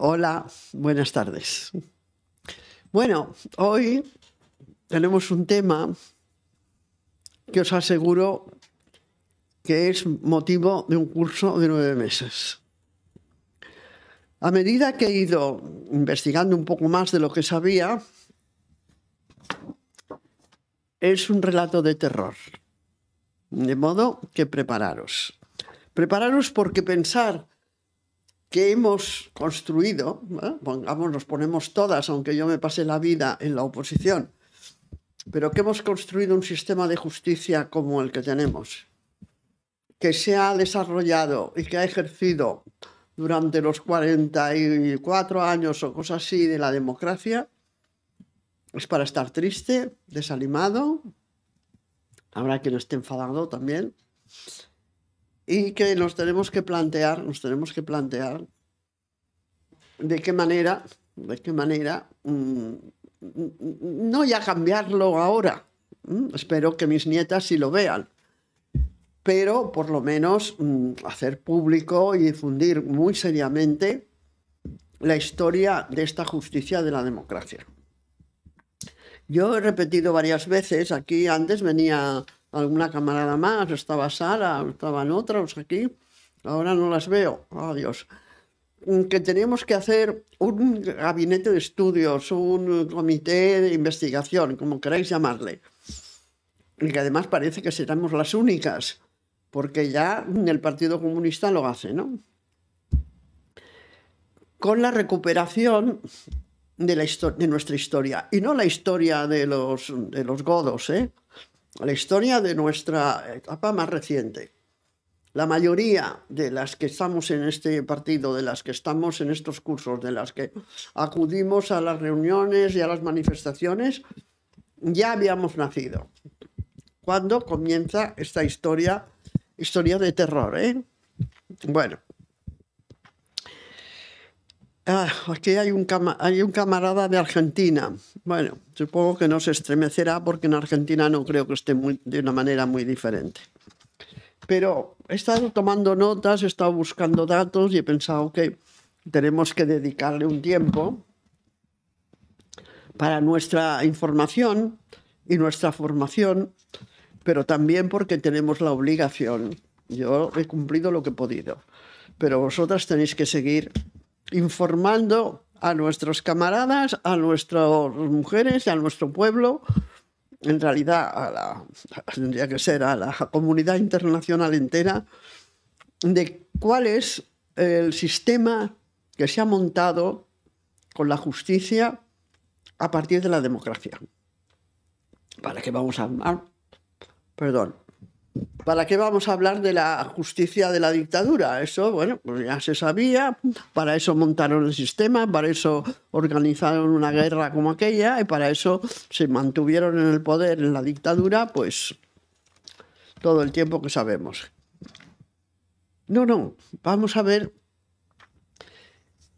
Hola, buenas tardes. Bueno, hoy tenemos un tema que os aseguro que es motivo de un curso de nueve meses. A medida que he ido investigando un poco más de lo que sabía, es un relato de terror. De modo que prepararos. Prepararos porque pensar que hemos construido, pongamos, nos ponemos todas, aunque yo me pase la vida en la oposición, pero que hemos construido un sistema de justicia como el que tenemos, que se ha desarrollado y que ha ejercido durante los 44 años o cosas así de la democracia, es para estar triste, desanimado, habrá quien esté enfadado también, y que nos tenemos que plantear, nos tenemos que plantear de qué manera, de qué manera, mm, no ya cambiarlo ahora, espero que mis nietas sí lo vean, pero por lo menos mm, hacer público y difundir muy seriamente la historia de esta justicia de la democracia. Yo he repetido varias veces, aquí antes venía alguna camarada más, estaba Sara, estaban otras aquí, ahora no las veo, adiós. Mm, que tenemos que hacer un gabinete de estudios, un comité de investigación, como queráis llamarle. Y que además parece que seremos las únicas, porque ya el Partido Comunista lo hace, ¿no? Con la recuperación de, la de nuestra historia, y no la historia de los, de los godos, ¿eh? la historia de nuestra etapa más reciente. La mayoría de las que estamos en este partido, de las que estamos en estos cursos, de las que acudimos a las reuniones y a las manifestaciones, ya habíamos nacido. ¿Cuándo comienza esta historia, historia de terror, ¿eh? Bueno, Ah, aquí hay un, hay un camarada de Argentina. Bueno, supongo que no se estremecerá porque en Argentina no creo que esté muy, de una manera muy diferente. Pero he estado tomando notas, he estado buscando datos y he pensado que tenemos que dedicarle un tiempo para nuestra información y nuestra formación, pero también porque tenemos la obligación. Yo he cumplido lo que he podido, pero vosotras tenéis que seguir informando a nuestros camaradas, a nuestras mujeres y a nuestro pueblo, en realidad a tendría que ser a la comunidad internacional entera, de cuál es el sistema que se ha montado con la justicia a partir de la democracia. ¿Para qué vamos a hablar? Perdón, ¿Para qué vamos a hablar de la justicia de la dictadura? Eso, bueno, pues ya se sabía, para eso montaron el sistema, para eso organizaron una guerra como aquella y para eso se mantuvieron en el poder en la dictadura, pues todo el tiempo que sabemos. No, no, vamos a ver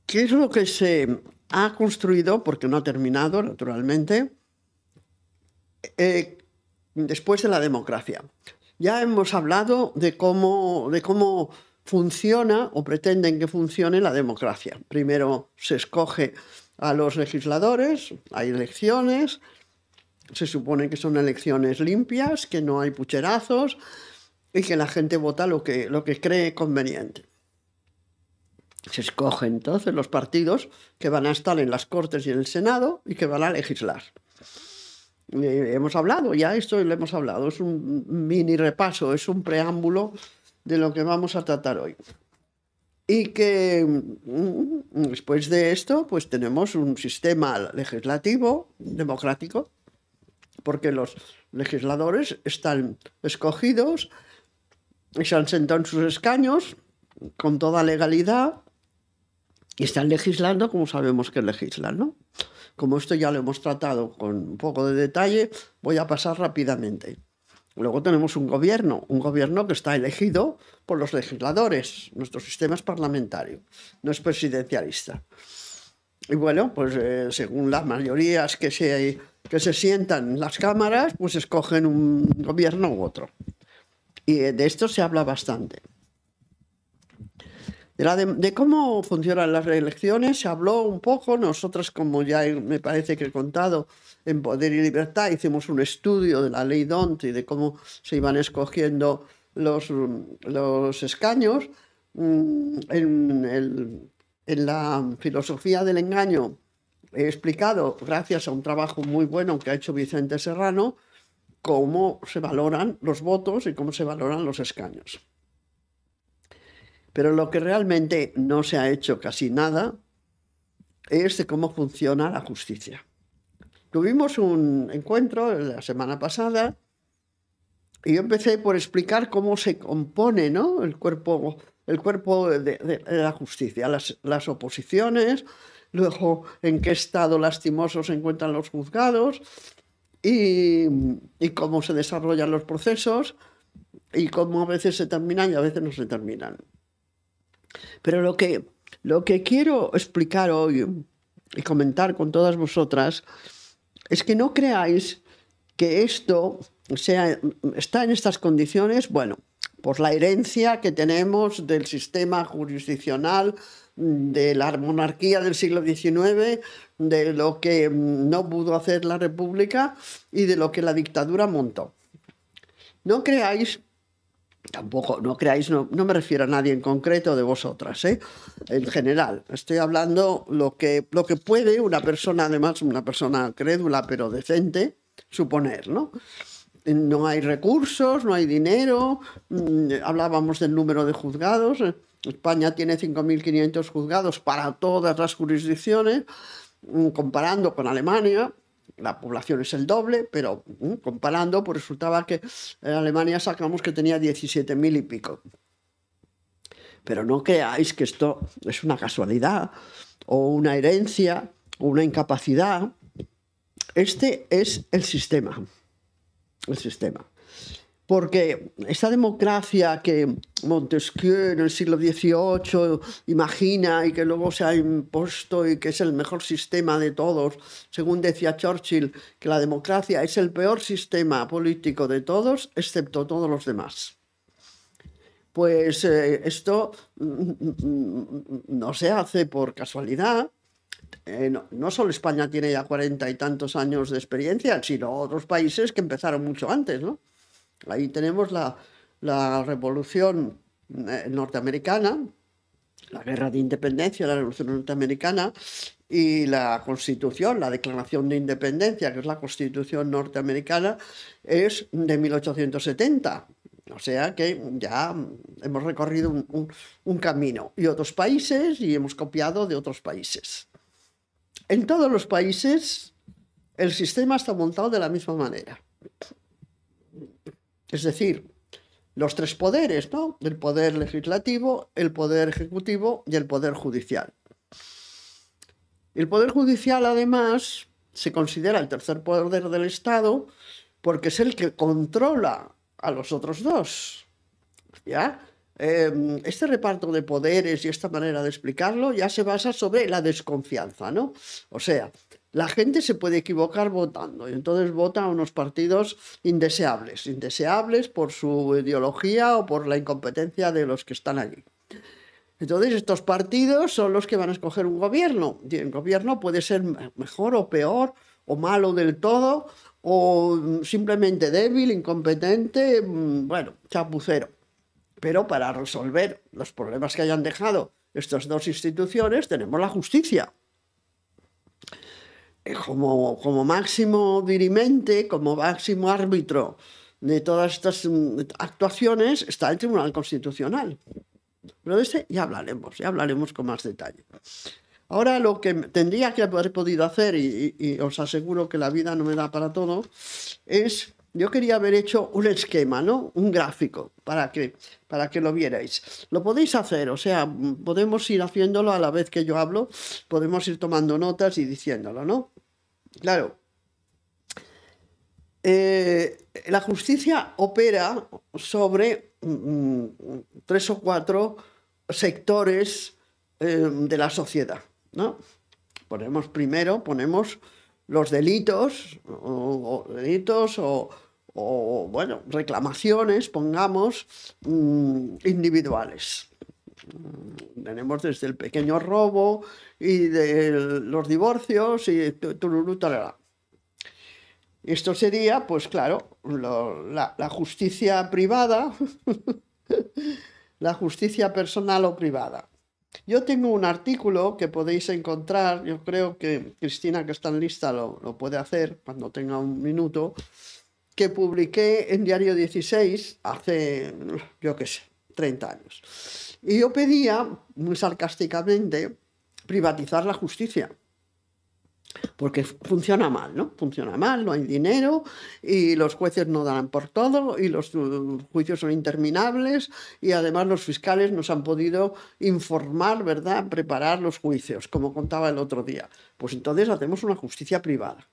qué es lo que se ha construido, porque no ha terminado, naturalmente, eh, después de la democracia. Ya hemos hablado de cómo, de cómo funciona o pretenden que funcione la democracia. Primero se escoge a los legisladores, hay elecciones, se supone que son elecciones limpias, que no hay pucherazos y que la gente vota lo que, lo que cree conveniente. Se escogen entonces los partidos que van a estar en las Cortes y en el Senado y que van a legislar. Eh, hemos hablado, ya esto lo hemos hablado, es un mini repaso, es un preámbulo de lo que vamos a tratar hoy. Y que mm, después de esto, pues tenemos un sistema legislativo democrático, porque los legisladores están escogidos y se han sentado en sus escaños con toda legalidad y están legislando como sabemos que legislan, ¿no? Como esto ya lo hemos tratado con un poco de detalle, voy a pasar rápidamente. Luego tenemos un gobierno, un gobierno que está elegido por los legisladores. Nuestro sistema es parlamentario, no es presidencialista. Y bueno, pues eh, según las mayorías que se, que se sientan en las cámaras, pues escogen un gobierno u otro. Y eh, de esto se habla bastante de, cómo funcionan las reelecciones se habló un poco, nosotras como ya me parece que he contado en Poder y Libertad hicimos un estudio de la ley DONT y de cómo se iban escogiendo los, los escaños. Mm, en la filosofía del engaño he explicado, gracias a un trabajo muy bueno que ha hecho Vicente Serrano, cómo se valoran los votos y cómo se valoran los escaños. Pero lo que realmente no se ha hecho casi nada es de cómo funciona la justicia. Tuvimos un encuentro la semana pasada y yo empecé por explicar cómo se compone ¿no? el cuerpo, el cuerpo de, la justicia, las, oposiciones, luego en qué estado lastimoso se encuentran los juzgados y, y cómo se desarrollan los procesos y cómo a veces se terminan y a veces no se terminan. Pero lo que, lo que quiero explicar hoy y comentar con todas vosotras es que no creáis que esto sea, está en estas condiciones, bueno, por la herencia que tenemos del sistema jurisdiccional, de la monarquía del siglo XIX, de lo que no pudo hacer la República y de lo que la dictadura montó. No creáis Tampoco, no creáis, no, me refiero a nadie en concreto de vosotras, ¿eh? en general. Estoy hablando lo que, lo que puede una persona, además, una persona crédula pero decente, suponer, ¿no? No hay recursos, no hay dinero, mm, hablábamos del número de juzgados, eh, España tiene 5.500 juzgados para todas las jurisdicciones, mm, comparando con Alemania, la población es el doble, pero mm, comparando, pues resultaba que en Alemania sacamos que tenía 17.000 y pico. Pero no creáis que esto es una casualidad o una herencia o una incapacidad. Este es el sistema. El sistema porque esa democracia que Montesquieu en el siglo XVIII imagina y que luego se ha impuesto y que es el mejor sistema de todos, según decía Churchill, que la democracia es el peor sistema político de todos, excepto todos los demás. Pues eh, esto no se hace por casualidad, eh, no, no, solo España tiene ya cuarenta y tantos años de experiencia, sino otros países que empezaron mucho antes, ¿no? Ahí tenemos la, revolución eh, norteamericana, la guerra de independencia, la revolución norteamericana y la constitución, la declaración de independencia, que es la constitución norteamericana, es de 1870. O sea que ya hemos recorrido un, un camino y otros países y hemos copiado de otros países. En todos los países el sistema está montado de la misma manera. Es decir, los tres poderes, ¿no? El poder legislativo, el poder ejecutivo y el poder judicial. El poder judicial, además, se considera el tercer poder del Estado porque es el que controla a los otros dos. ¿Ya? Em, este reparto de poderes y esta manera de explicarlo ya se basa sobre la desconfianza, ¿no? O sea, la gente se puede equivocar votando y entonces vota a unos partidos indeseables, indeseables por su ideología o por la incompetencia de los que están allí. Entonces estos partidos son los que van a escoger un gobierno y el gobierno puede ser mejor o peor o malo del todo o mm, simplemente débil, incompetente, mm, bueno, chapucero. Pero para resolver los problemas que hayan dejado estas dos instituciones tenemos la justicia eh, como, como máximo dirimente, como máximo árbitro de todas estas mm, actuaciones, está el Tribunal Constitucional. Pero de ese ya hablaremos, ya hablaremos con más detalle. Ahora lo que tendría que haber podido hacer, y, y os aseguro que la vida no me da para todo, es yo quería haber hecho un esquema, ¿no? Un gráfico para que, para que lo vierais. Lo podéis hacer, o sea, podemos ir haciéndolo a la vez que yo hablo, podemos ir tomando notas y diciéndolo, ¿no? Claro. Eh, la justicia opera sobre mm, mm, tres o cuatro sectores eh, de la sociedad, ¿no? Ponemos primero, ponemos los delitos, o, delitos o, bueno, reclamaciones, pongamos, mm, individuales. Mm, tenemos desde el pequeño robo y de los divorcios y Esto sería, pues claro, la, justicia privada, la justicia personal o privada. Yo tengo un artículo que podéis encontrar, yo creo que Cristina, que está en lista, lo, lo puede hacer cuando tenga un minuto, que publiqué en Diario 16 hace, yo qué sé, 30 años. Y yo pedía, muy sarcásticamente, privatizar la justicia porque funciona mal, ¿no? Funciona mal, no hay dinero y los jueces no dan por todo y los uh, juicios son interminables y además los fiscales nos han podido informar, ¿verdad?, preparar los juicios, como contaba el otro día. Pues entonces hacemos una justicia privada.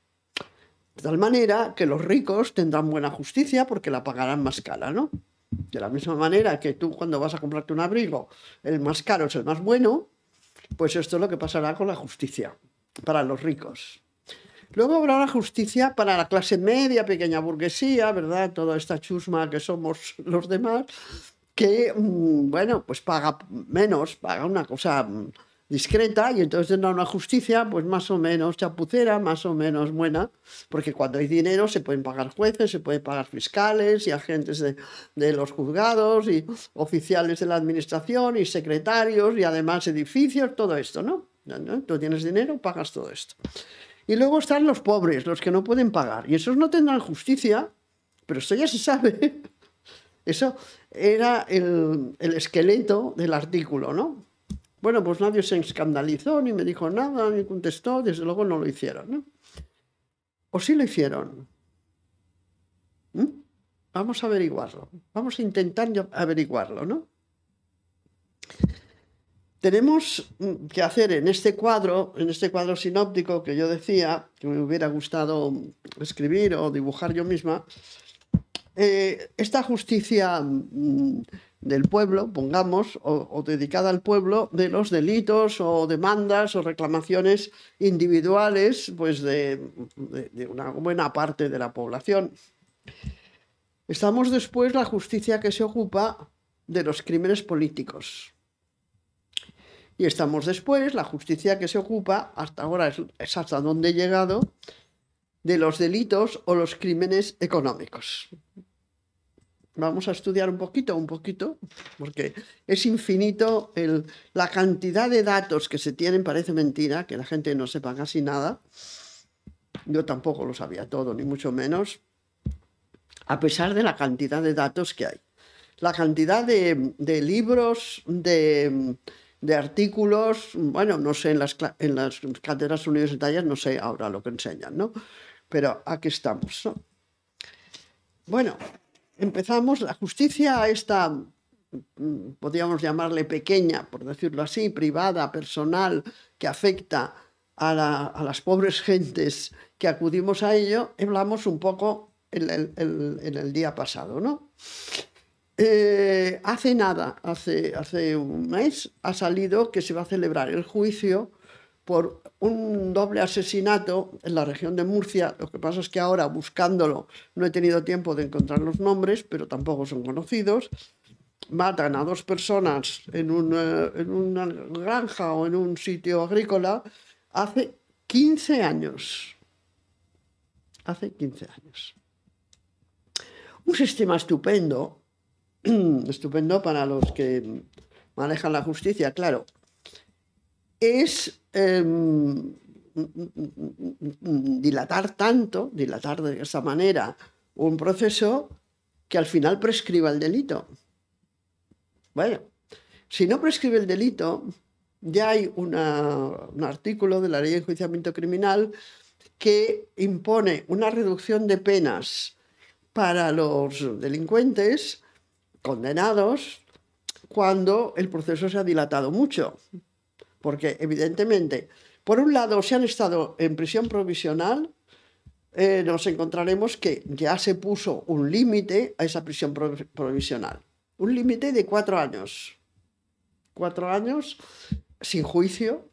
De tal manera que los ricos tendrán buena justicia porque la pagarán más cara, ¿no? De la misma manera que tú cuando vas a comprarte un abrigo, el más caro es el más bueno, pues esto es lo que pasará con la justicia para los ricos. Luego habrá la justicia para la clase media, pequeña burguesía, ¿verdad? Toda esta chusma que somos los demás, que, mm, bueno, pues paga menos, paga una cosa mm, discreta y entonces tendrá una justicia pues más o menos chapucera, más o menos buena, porque cuando hay dinero se pueden pagar jueces, se pueden pagar fiscales y agentes de, de los juzgados y oficiales de la administración y secretarios y además edificios, todo esto, ¿no? ¿no? Tú tienes dinero, pagas todo esto. Y luego están los pobres, los que no pueden pagar. Y esos no tendrán justicia, pero esto ya se sabe. Eso era el, esqueleto del artículo, ¿no? Bueno, pues nadie se escandalizó, ni me dijo nada, ni contestó, desde luego no lo hicieron, ¿O sí lo hicieron? ¿Mm? Vamos a averiguarlo, vamos a intentar averiguarlo, ¿no? tenemos mm, que hacer en este cuadro, en este cuadro sinóptico que yo decía, que me hubiera gustado escribir o dibujar yo misma, eh, esta justicia mm, del pueblo, pongamos, o, dedicada al pueblo, de los delitos o demandas o reclamaciones individuales pues de una buena parte de la población. Estamos después la justicia que se ocupa de los crímenes políticos y estamos después, la justicia que se ocupa, hasta ahora es, hasta donde he llegado, de los delitos o los crímenes económicos. Vamos a estudiar un poquito, un poquito, porque es infinito la cantidad de datos que se tienen, parece mentira, que la gente no sepa casi nada. Yo tampoco lo sabía todo, ni mucho menos, a pesar de la cantidad de datos que hay. La cantidad de, de libros, de, de artículos, bueno, no sé, en las, en las cátedras universitarias no sé ahora lo que enseñan, ¿no? Pero aquí estamos. Bueno, empezamos. La justicia esta, podríamos llamarle pequeña, por decirlo así, privada, personal, que afecta a, las pobres gentes que acudimos a ello, hablamos un poco en el día pasado, ¿no? Eh, hace nada, hace, un mes, ha salido que se va a celebrar el juicio por un doble asesinato en la región de Murcia. Lo que pasa es que ahora buscándolo no he tenido tiempo de encontrar los nombres, pero tampoco son conocidos. Matan a dos personas en, eh, en una granja o en un sitio agrícola hace 15 años. Hace 15 años. Un sistema estupendo estupendo para los que manejan la justicia, claro, es em, dilatar tanto, dilatar de esa manera un proceso que al final prescriba el delito. Bueno, si no prescribe el delito, ya hay un artículo de la ley de enjuiciamiento criminal que impone una reducción de penas para los delincuentes condenados cuando el proceso se ha dilatado mucho. Porque evidentemente, por un lado, si han estado en prisión provisional, eh, nos encontraremos que ya se puso un límite a esa prisión provisional. Un límite de cuatro años. Cuatro años sin juicio,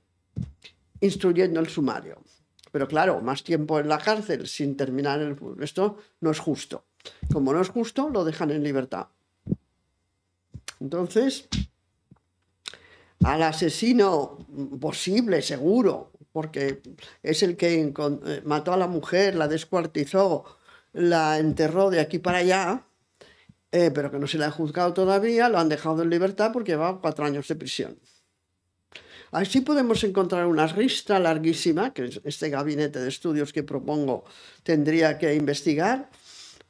instruyendo el sumario. Pero claro, más tiempo en la cárcel sin terminar el... Esto no es justo. Como no es justo, lo dejan en libertad. Entonces, al asesino posible, seguro, porque es el que eh, mató a la mujer, la descuartizó, la enterró de aquí para allá, eh, pero que no se le ha juzgado todavía, lo han dejado en libertad porque lleva cuatro años de prisión. Así podemos encontrar una rista larguísima, que este gabinete de estudios que propongo tendría que investigar,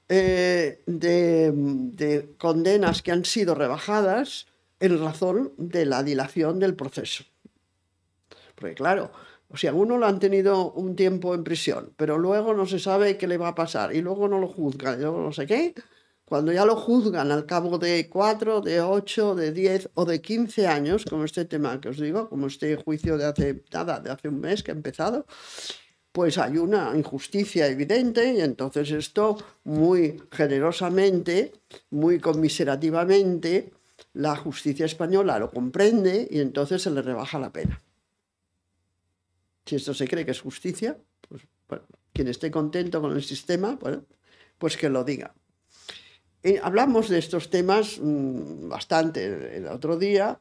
eh, de, condenas que han sido rebajadas en razón de la dilación del proceso. Porque claro, o sea, lo han tenido un tiempo en prisión, pero luego no se sabe qué le va a pasar y luego no lo juzgan, yo no sé qué. Cuando ya lo juzgan al cabo de cuatro de 8, de 10 o de 15 años, como este tema que os digo, como este juicio de hace nada, de hace un mes que ha empezado, pues hay una injusticia evidente y entonces esto muy generosamente, muy conmiserativamente, la justicia española lo comprende y entonces se le rebaja la pena. Si esto se cree que es justicia, pues quien esté contento con el sistema, pues que lo diga. hablamos de estos temas mm, bastante el otro día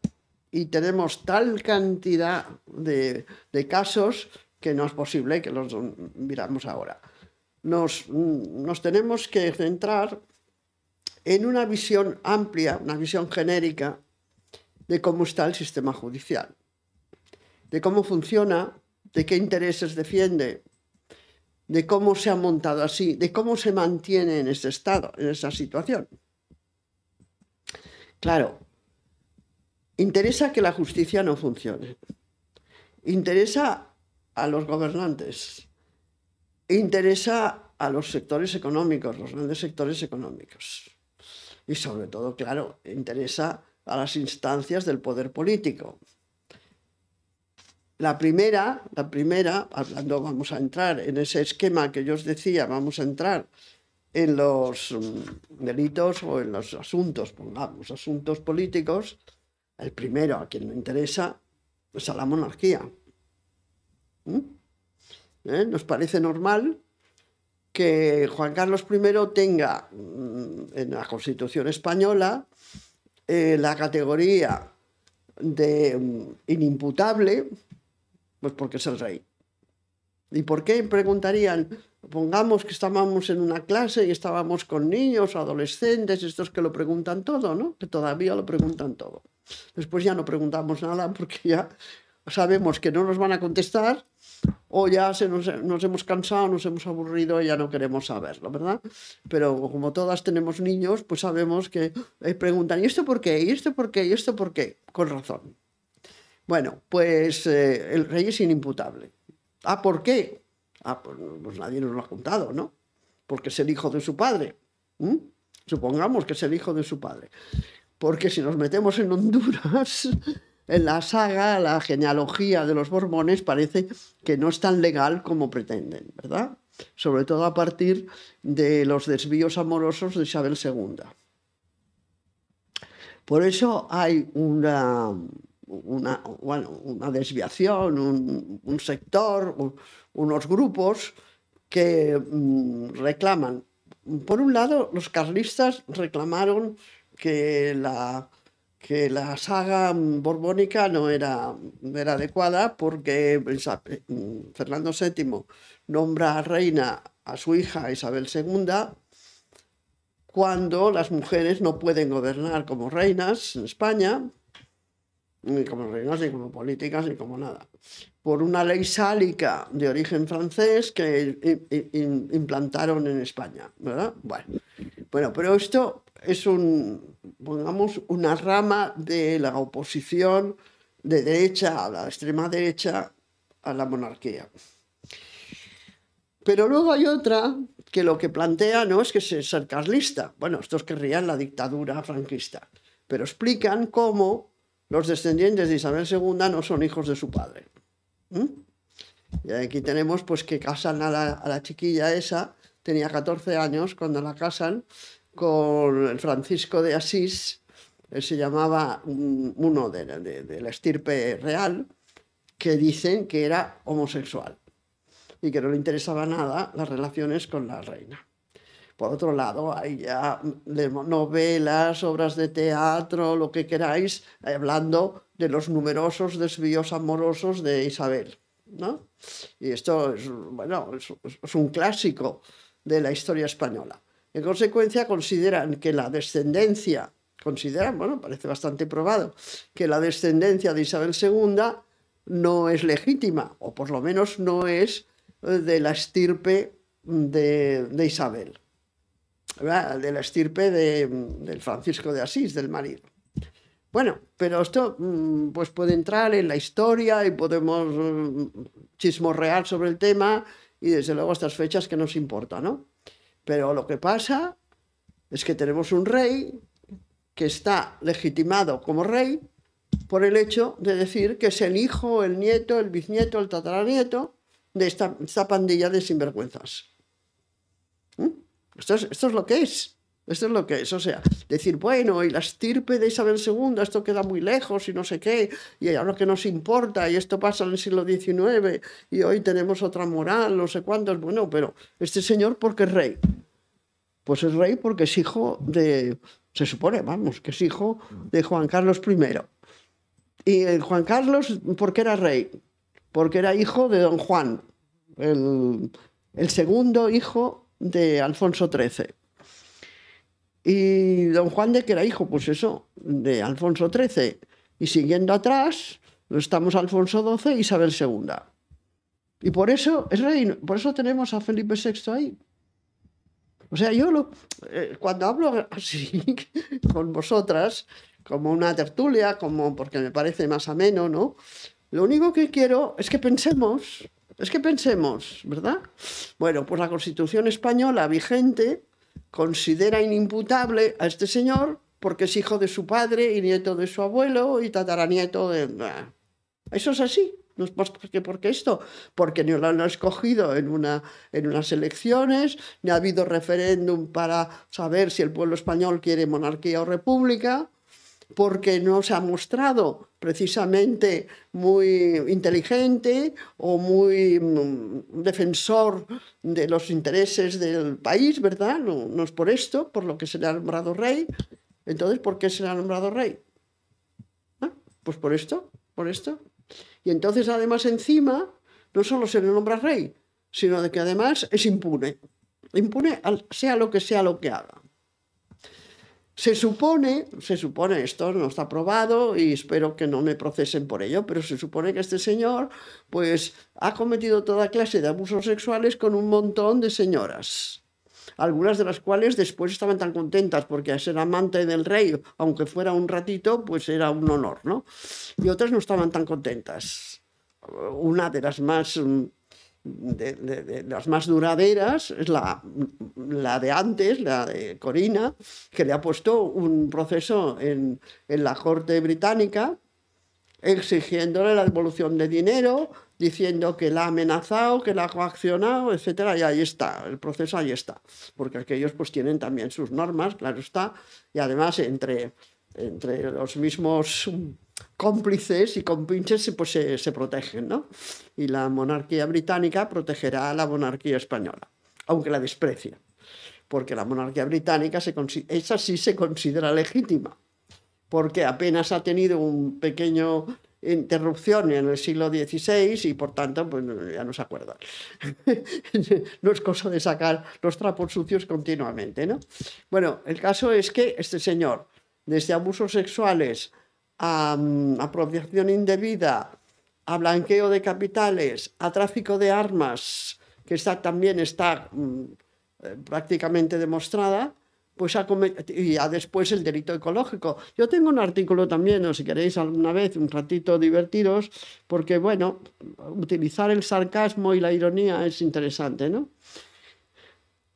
y tenemos tal cantidad de, de casos que no es posible que los miramos ahora. Nos, nos tenemos que centrar en una visión amplia, una visión genérica de cómo está el sistema judicial, de cómo funciona, de qué intereses defiende, de cómo se ha montado así, de cómo se mantiene en ese estado, en esa situación. Claro, interesa que la justicia no funcione. Interesa a los gobernantes, interesa a los sectores económicos, los grandes sectores económicos. Y sobre todo, claro, interesa a las instancias del poder político. La primera, la primera, hablando, vamos a entrar en ese esquema que yo os decía, vamos a entrar en los mm, delitos o en los asuntos, pongamos, asuntos políticos. El primero a quien le interesa es a la monarquía. ¿eh? ¿Eh? Nos parece normal que Juan Carlos I tenga mm, en la Constitución española eh, la categoría de mm, inimputable, pues porque es el rey. ¿Y por qué? Preguntarían, pongamos que estábamos en una clase y estábamos con niños, adolescentes, estos que lo preguntan todo, ¿no? Que todavía lo preguntan todo. Después ya no preguntamos nada porque ya sabemos que no nos van a contestar o ya se nos, hemos cansado, nos hemos aburrido y ya no queremos saberlo, ¿verdad? Pero como todas tenemos niños, pues sabemos que eh, preguntan, ¿y esto por qué? ¿Y esto por qué? ¿Y esto por qué? Con razón. Bueno, pues eh, el rey es inimputable. ¿Ah, por qué? Ah, pues, pues, nadie nos lo ha contado, ¿no? Porque es el hijo de su padre. Supongamos que es el hijo de su padre. Porque si nos metemos en Honduras en la saga, la genealogía de los Borbones parece que no es tan legal como pretenden, ¿verdad? Sobre todo a partir de los desvíos amorosos de Isabel II. Por eso hay una, desviación, un, sector, unos grupos que mm, reclaman. Por un lado, los carlistas reclamaron que la que la saga borbónica no era, era adecuada porque mm, Fernando VII nombra a reina a su hija Isabel II cuando las mujeres no pueden gobernar como reinas en España, ni como reinas, ni como políticas, ni como nada, por una ley sálica de origen francés que implantaron en España, ¿verdad? Bueno, bueno pero esto es un, pongamos, una rama de la oposición de derecha a la extrema derecha a la monarquía. Pero luego hay otra que lo que plantea no es que se el carlista. Bueno, estos querrían la dictadura franquista, pero explican cómo los descendientes de Isabel II no son hijos de su padre. ¿Mm? Y aquí tenemos pues que casan a la, a la chiquilla esa, tenía 14 años cuando la casan, con el Francisco de Asís, él se llamaba uno de, la estirpe real, que dicen que era homosexual y que no le interesaba nada las relaciones con la reina. Por otro lado, hay ya novelas, obras de teatro, lo que queráis, hablando de los numerosos desvíos amorosos de Isabel. ¿no? Y esto es, bueno, es un clásico de la historia española. En consecuencia, consideran que la descendencia, consideran, bueno, parece bastante probado, que la descendencia de Isabel II no es legítima, o por lo menos no es eh, de la estirpe de, Isabel, de la estirpe de, del Francisco de Asís, del marido. Bueno, pero esto mm, pues puede entrar en la historia y podemos mm, chismorrear sobre el tema y desde luego estas fechas que nos importa, ¿no? Pero lo que pasa es que tenemos un rey que está legitimado como rey por el hecho de decir que es el hijo, el nieto, el bisnieto, el tataranieto de esta, pandilla de sinvergüenzas. ¿Mm? esto es lo que es. Esto es lo que es, o sea, decir, bueno, y la estirpe de Isabel II, esto queda muy lejos y no sé qué, y ahora que nos importa, y esto pasa en el siglo XIX, y hoy tenemos otra moral, no sé es bueno, pero este señor, ¿por qué es rey? Pues es rey porque es hijo de, se supone, vamos, que es hijo de Juan Carlos I. Y Juan Carlos, ¿por qué era rey? Porque era hijo de don Juan, el, el segundo hijo de Alfonso XIII y don Juan de que era hijo, pues eso, de Alfonso XIII. Y siguiendo atrás, estamos Alfonso XII e Isabel II. Y por eso es por eso tenemos a Felipe VI ahí. O sea, yo lo, eh, cuando hablo así con vosotras, como una tertulia, como porque me parece más ameno, ¿no? Lo único que quiero es que pensemos, es que pensemos, ¿verdad? Bueno, pues la Constitución española vigente considera inimputable a este señor porque es hijo de su padre y nieto de su abuelo y tataranieto de... Eso es así. No es porque, porque esto, porque ni lo han escogido en, una, en unas elecciones, ni ha habido referéndum para saber si el pueblo español quiere monarquía o república porque no se ha mostrado precisamente muy inteligente o muy mm, defensor de los intereses del país, ¿verdad? No, es por esto, por lo que se le ha nombrado rey. Entonces, ¿por qué se le ha nombrado rey? Ah, pues por esto, por esto. Y entonces, además, encima, no solo se le nombra rey, sino de que además es impune. Impune sea lo que sea lo que haga. Se supone, se supone, esto no está probado y espero que no me procesen por ello, pero se supone que este señor pues ha cometido toda clase de abusos sexuales con un montón de señoras. Algunas de las cuales después estaban tan contentas porque a ser amante del rey, aunque fuera un ratito, pues era un honor, ¿no? Y otras no estaban tan contentas. Una de las más mm, de, las más duraderas es la, la, de antes, la de Corina, que le ha puesto un proceso en, en la corte británica exigiéndole la devolución de dinero, diciendo que la ha amenazado, que la ha coaccionado, etcétera, y ahí está, el proceso ahí está, porque aquellos pues tienen también sus normas, claro está, y además entre, entre los mismos cómplices y compinches pues, se, protegen, ¿no? Y la monarquía británica protegerá a la monarquía española, aunque la desprecia, porque la monarquía británica, esa sí se considera legítima, porque apenas ha tenido un pequeño interrupción en el siglo XVI y por tanto pues, ya no se acuerdan. no es cosa de sacar los trapos sucios continuamente. ¿no? Bueno, el caso es que este señor, desde abusos sexuales a apropiación indebida, a blanqueo de capitales, a tráfico de armas, que también está mm, eh, prácticamente demostrada, pues y después el delito ecológico. Yo tengo un artículo también, o si queréis alguna vez, un ratito divertiros, porque bueno, utilizar el sarcasmo y la ironía es interesante, ¿no?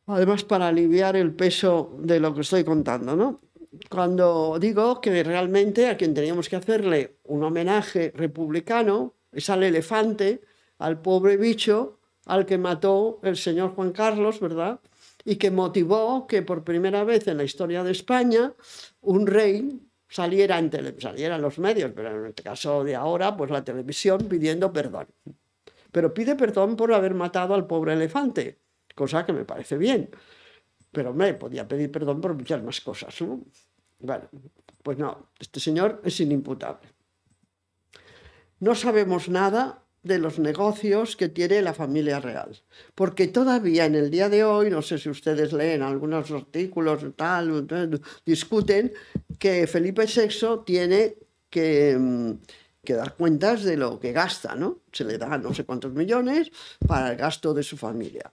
Además, para aliviar el peso de lo que estoy contando, ¿no? cuando digo que realmente a quien teníamos que hacerle un homenaje republicano es al elefante, al pobre bicho al que mató el señor Juan Carlos, ¿verdad? Y que motivó que por primera vez en la historia de España un rey saliera en, saliera los medios, pero en el caso de ahora, pues la televisión pidiendo perdón. Pero pide perdón por haber matado al pobre elefante, cosa que me parece bien. Pero me podía pedir perdón por muchas más cosas, ¿no? Bueno, pues no, este señor es inimputable. No sabemos nada de los negocios que tiene la familia real, porque todavía en el día de hoy, no sé si ustedes leen algunos artículos, tal, tal discuten que Felipe VI tiene que, mm, que dar cuentas de lo que gasta, ¿no? Se le da no sé cuántos millones para el gasto de su familia.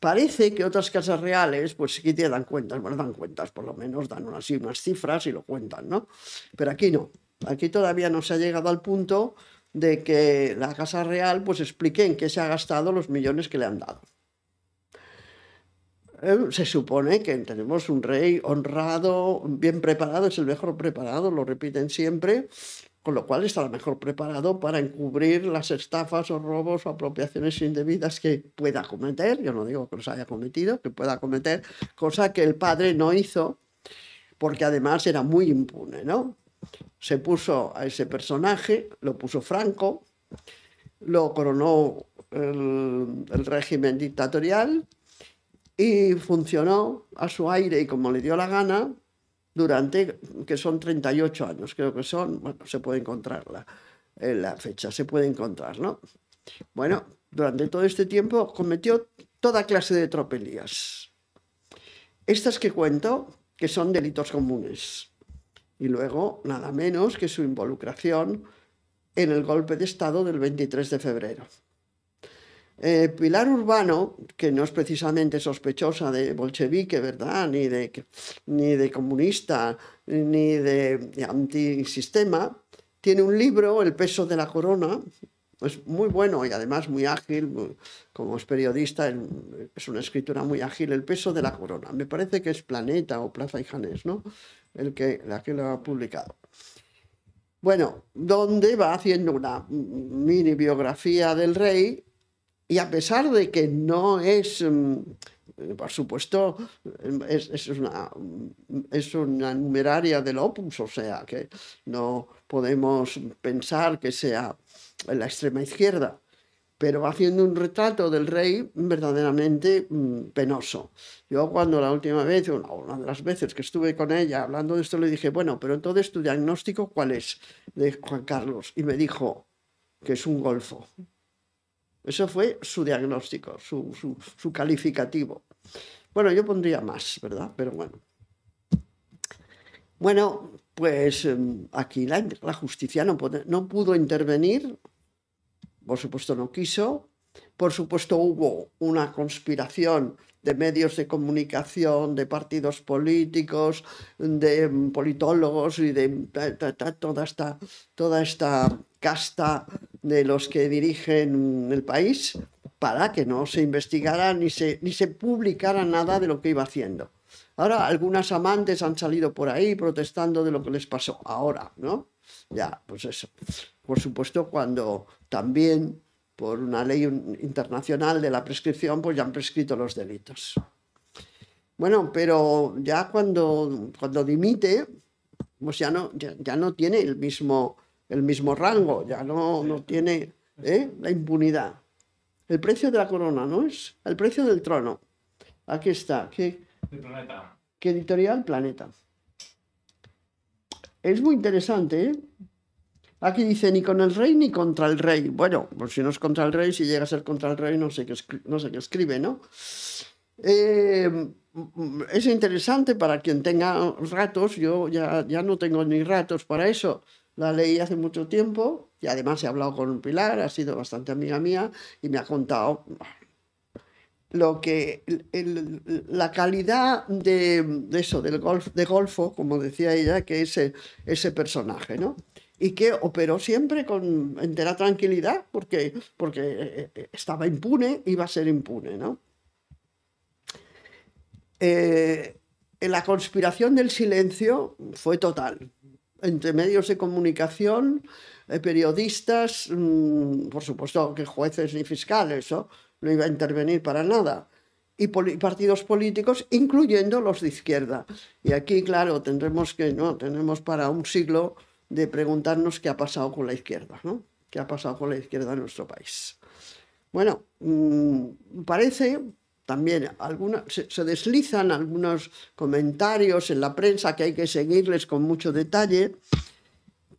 Parece que otras casas reales, pues sí que te dan cuentas, bueno, dan cuentas, por lo menos dan unas cifras y lo cuentan, ¿no? Pero aquí no, aquí todavía no se ha llegado al punto de que la Casa Real pues explique en qué se ha gastado los millones que le han dado. Eh, se supone que tenemos un rey honrado, bien preparado, es el mejor preparado, lo repiten siempre, con lo cual está mejor preparado para encubrir las estafas o robos o apropiaciones indebidas que pueda cometer, yo no digo que los haya cometido, que pueda cometer, cosa que el padre no hizo, porque además era muy impune, ¿no? Se puso a ese personaje, lo puso Franco, lo coronó el, el régimen dictatorial y funcionó a su aire y como le dio la gana, durante, que son 38 años, creo que son, bueno, se puede encontrarla, en eh, la fecha se puede encontrar, ¿no? Bueno, durante todo este tiempo cometió toda clase de tropelías. Estas que cuento, que son delitos comunes. Y luego, nada menos que su involucración en el golpe de Estado del 23 de febrero. Eh, pilar Urbano, que no es precisamente sospechosa de bolchevique, ¿verdad? Ni de, ni de comunista, ni de antisistema, tiene un libro, El peso de la corona, es muy bueno y además muy ágil, como es periodista, es una escritura muy ágil, El peso de la corona. Me parece que es Planeta o Plaza y Janés, ¿no? El que, la que lo ha publicado. Bueno, donde va haciendo una mini biografía del rey y a pesar de que no es, mm, por supuesto, es, es, una, es una numeraria del opus, o sea, que no podemos pensar que sea la extrema izquierda, pero va haciendo un retrato del rey verdaderamente mm, penoso. Yo cuando la última vez, una de las veces que estuve con ella hablando de esto, le dije, bueno, pero entonces tu diagnóstico, ¿cuál es de Juan Carlos? Y me dijo que es un golfo. Eso fue su diagnóstico, su, calificativo. Bueno, yo pondría más, ¿verdad? Pero bueno. Bueno, pues em, aquí la, justicia no, no pudo intervenir, por supuesto no quiso, por supuesto hubo una conspiración de medios de comunicación, de partidos políticos, de em, politólogos y de toda esta, toda esta casta de los que dirigen el país para que no se investigara ni se, ni se publicara nada de lo que iba haciendo. Ahora, algunas amantes han salido por ahí protestando de lo que les pasó. Ahora, ¿no? Ya, pues eso. Por supuesto, cuando también por una ley internacional de la prescripción, pues ya han prescrito los delitos. Bueno, pero ya cuando, cuando dimite, pues ya no, ya no tiene el mismo el mismo rango, ya no, tiene ¿eh? la impunidad. El precio de la corona, ¿no es? El precio del trono. Aquí está. ¿Qué, ¿Qué editorial? Planeta. Es muy interesante, ¿eh? Aquí dice ni con el rey ni contra el rey. Bueno, pues si no es contra el rey, si llega a ser contra el rey, no sé qué, no sé qué escribe, ¿no? Eh, es interesante para quien tenga ratos, yo ya, ya no tengo ni ratos para eso, la leí hace mucho tiempo y además he hablado con Pilar, ha sido bastante amiga mía y me ha contado lo que la calidad de, eso del golf de golfo como decía ella que es e, ese personaje no y que operó siempre con entera tranquilidad porque porque eh, eh, estaba impune iba a ser impune no eh, la conspiración del silencio fue total entre medios de comunicación, eh, periodistas, mm, por supuesto que jueces ni fiscales, ¿no? iba a intervenir para nada, y partidos políticos, incluyendo los de izquierda. Y aquí, claro, tendremos que, ¿no? Tenemos para un siglo de preguntarnos qué ha pasado con la izquierda, ¿no? ¿Qué ha pasado con la izquierda en nuestro país? Bueno, mm, parece también se, deslizan algunos comentarios en la prensa que hay que seguirles con mucho detalle,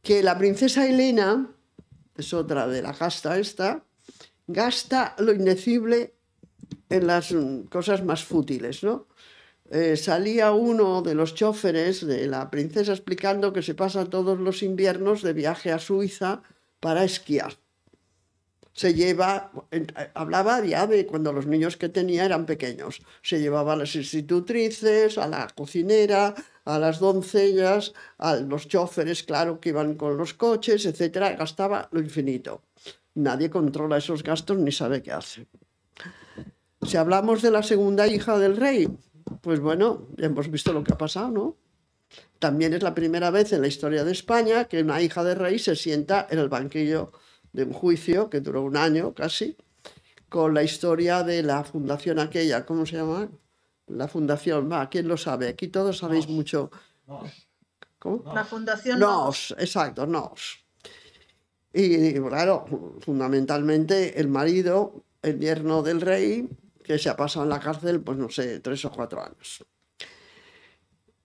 que la princesa Elena, es otra de la casta esta, gasta lo indecible en las cosas más fútiles, ¿no? Eh, salía uno de los choferes de la princesa explicando que se pasa todos los inviernos de viaje a Suiza para esquiar se lleva, eh, hablaba de ave cuando los niños que tenía eran pequeños, se llevaba a las institutrices, a la cocinera, a las doncellas, a los choferes, claro, que iban con los coches, etcétera, gastaba lo infinito. Nadie controla esos gastos ni sabe qué hace. Si hablamos de la segunda hija del rey, pues bueno, ya hemos visto lo que ha pasado, ¿no? También es la primera vez en la historia de España que una hija de rey se sienta en el banquillo de un juicio que duró un año casi, con la historia de la fundación aquella, ¿cómo se llama? La fundación, va, ¿quién lo sabe? Aquí todos sabéis mucho. La fundación Nos, exacto, Nos. Y claro, fundamentalmente el marido, el yerno del rey, que se ha pasado en la cárcel, pues no sé, tres o cuatro años.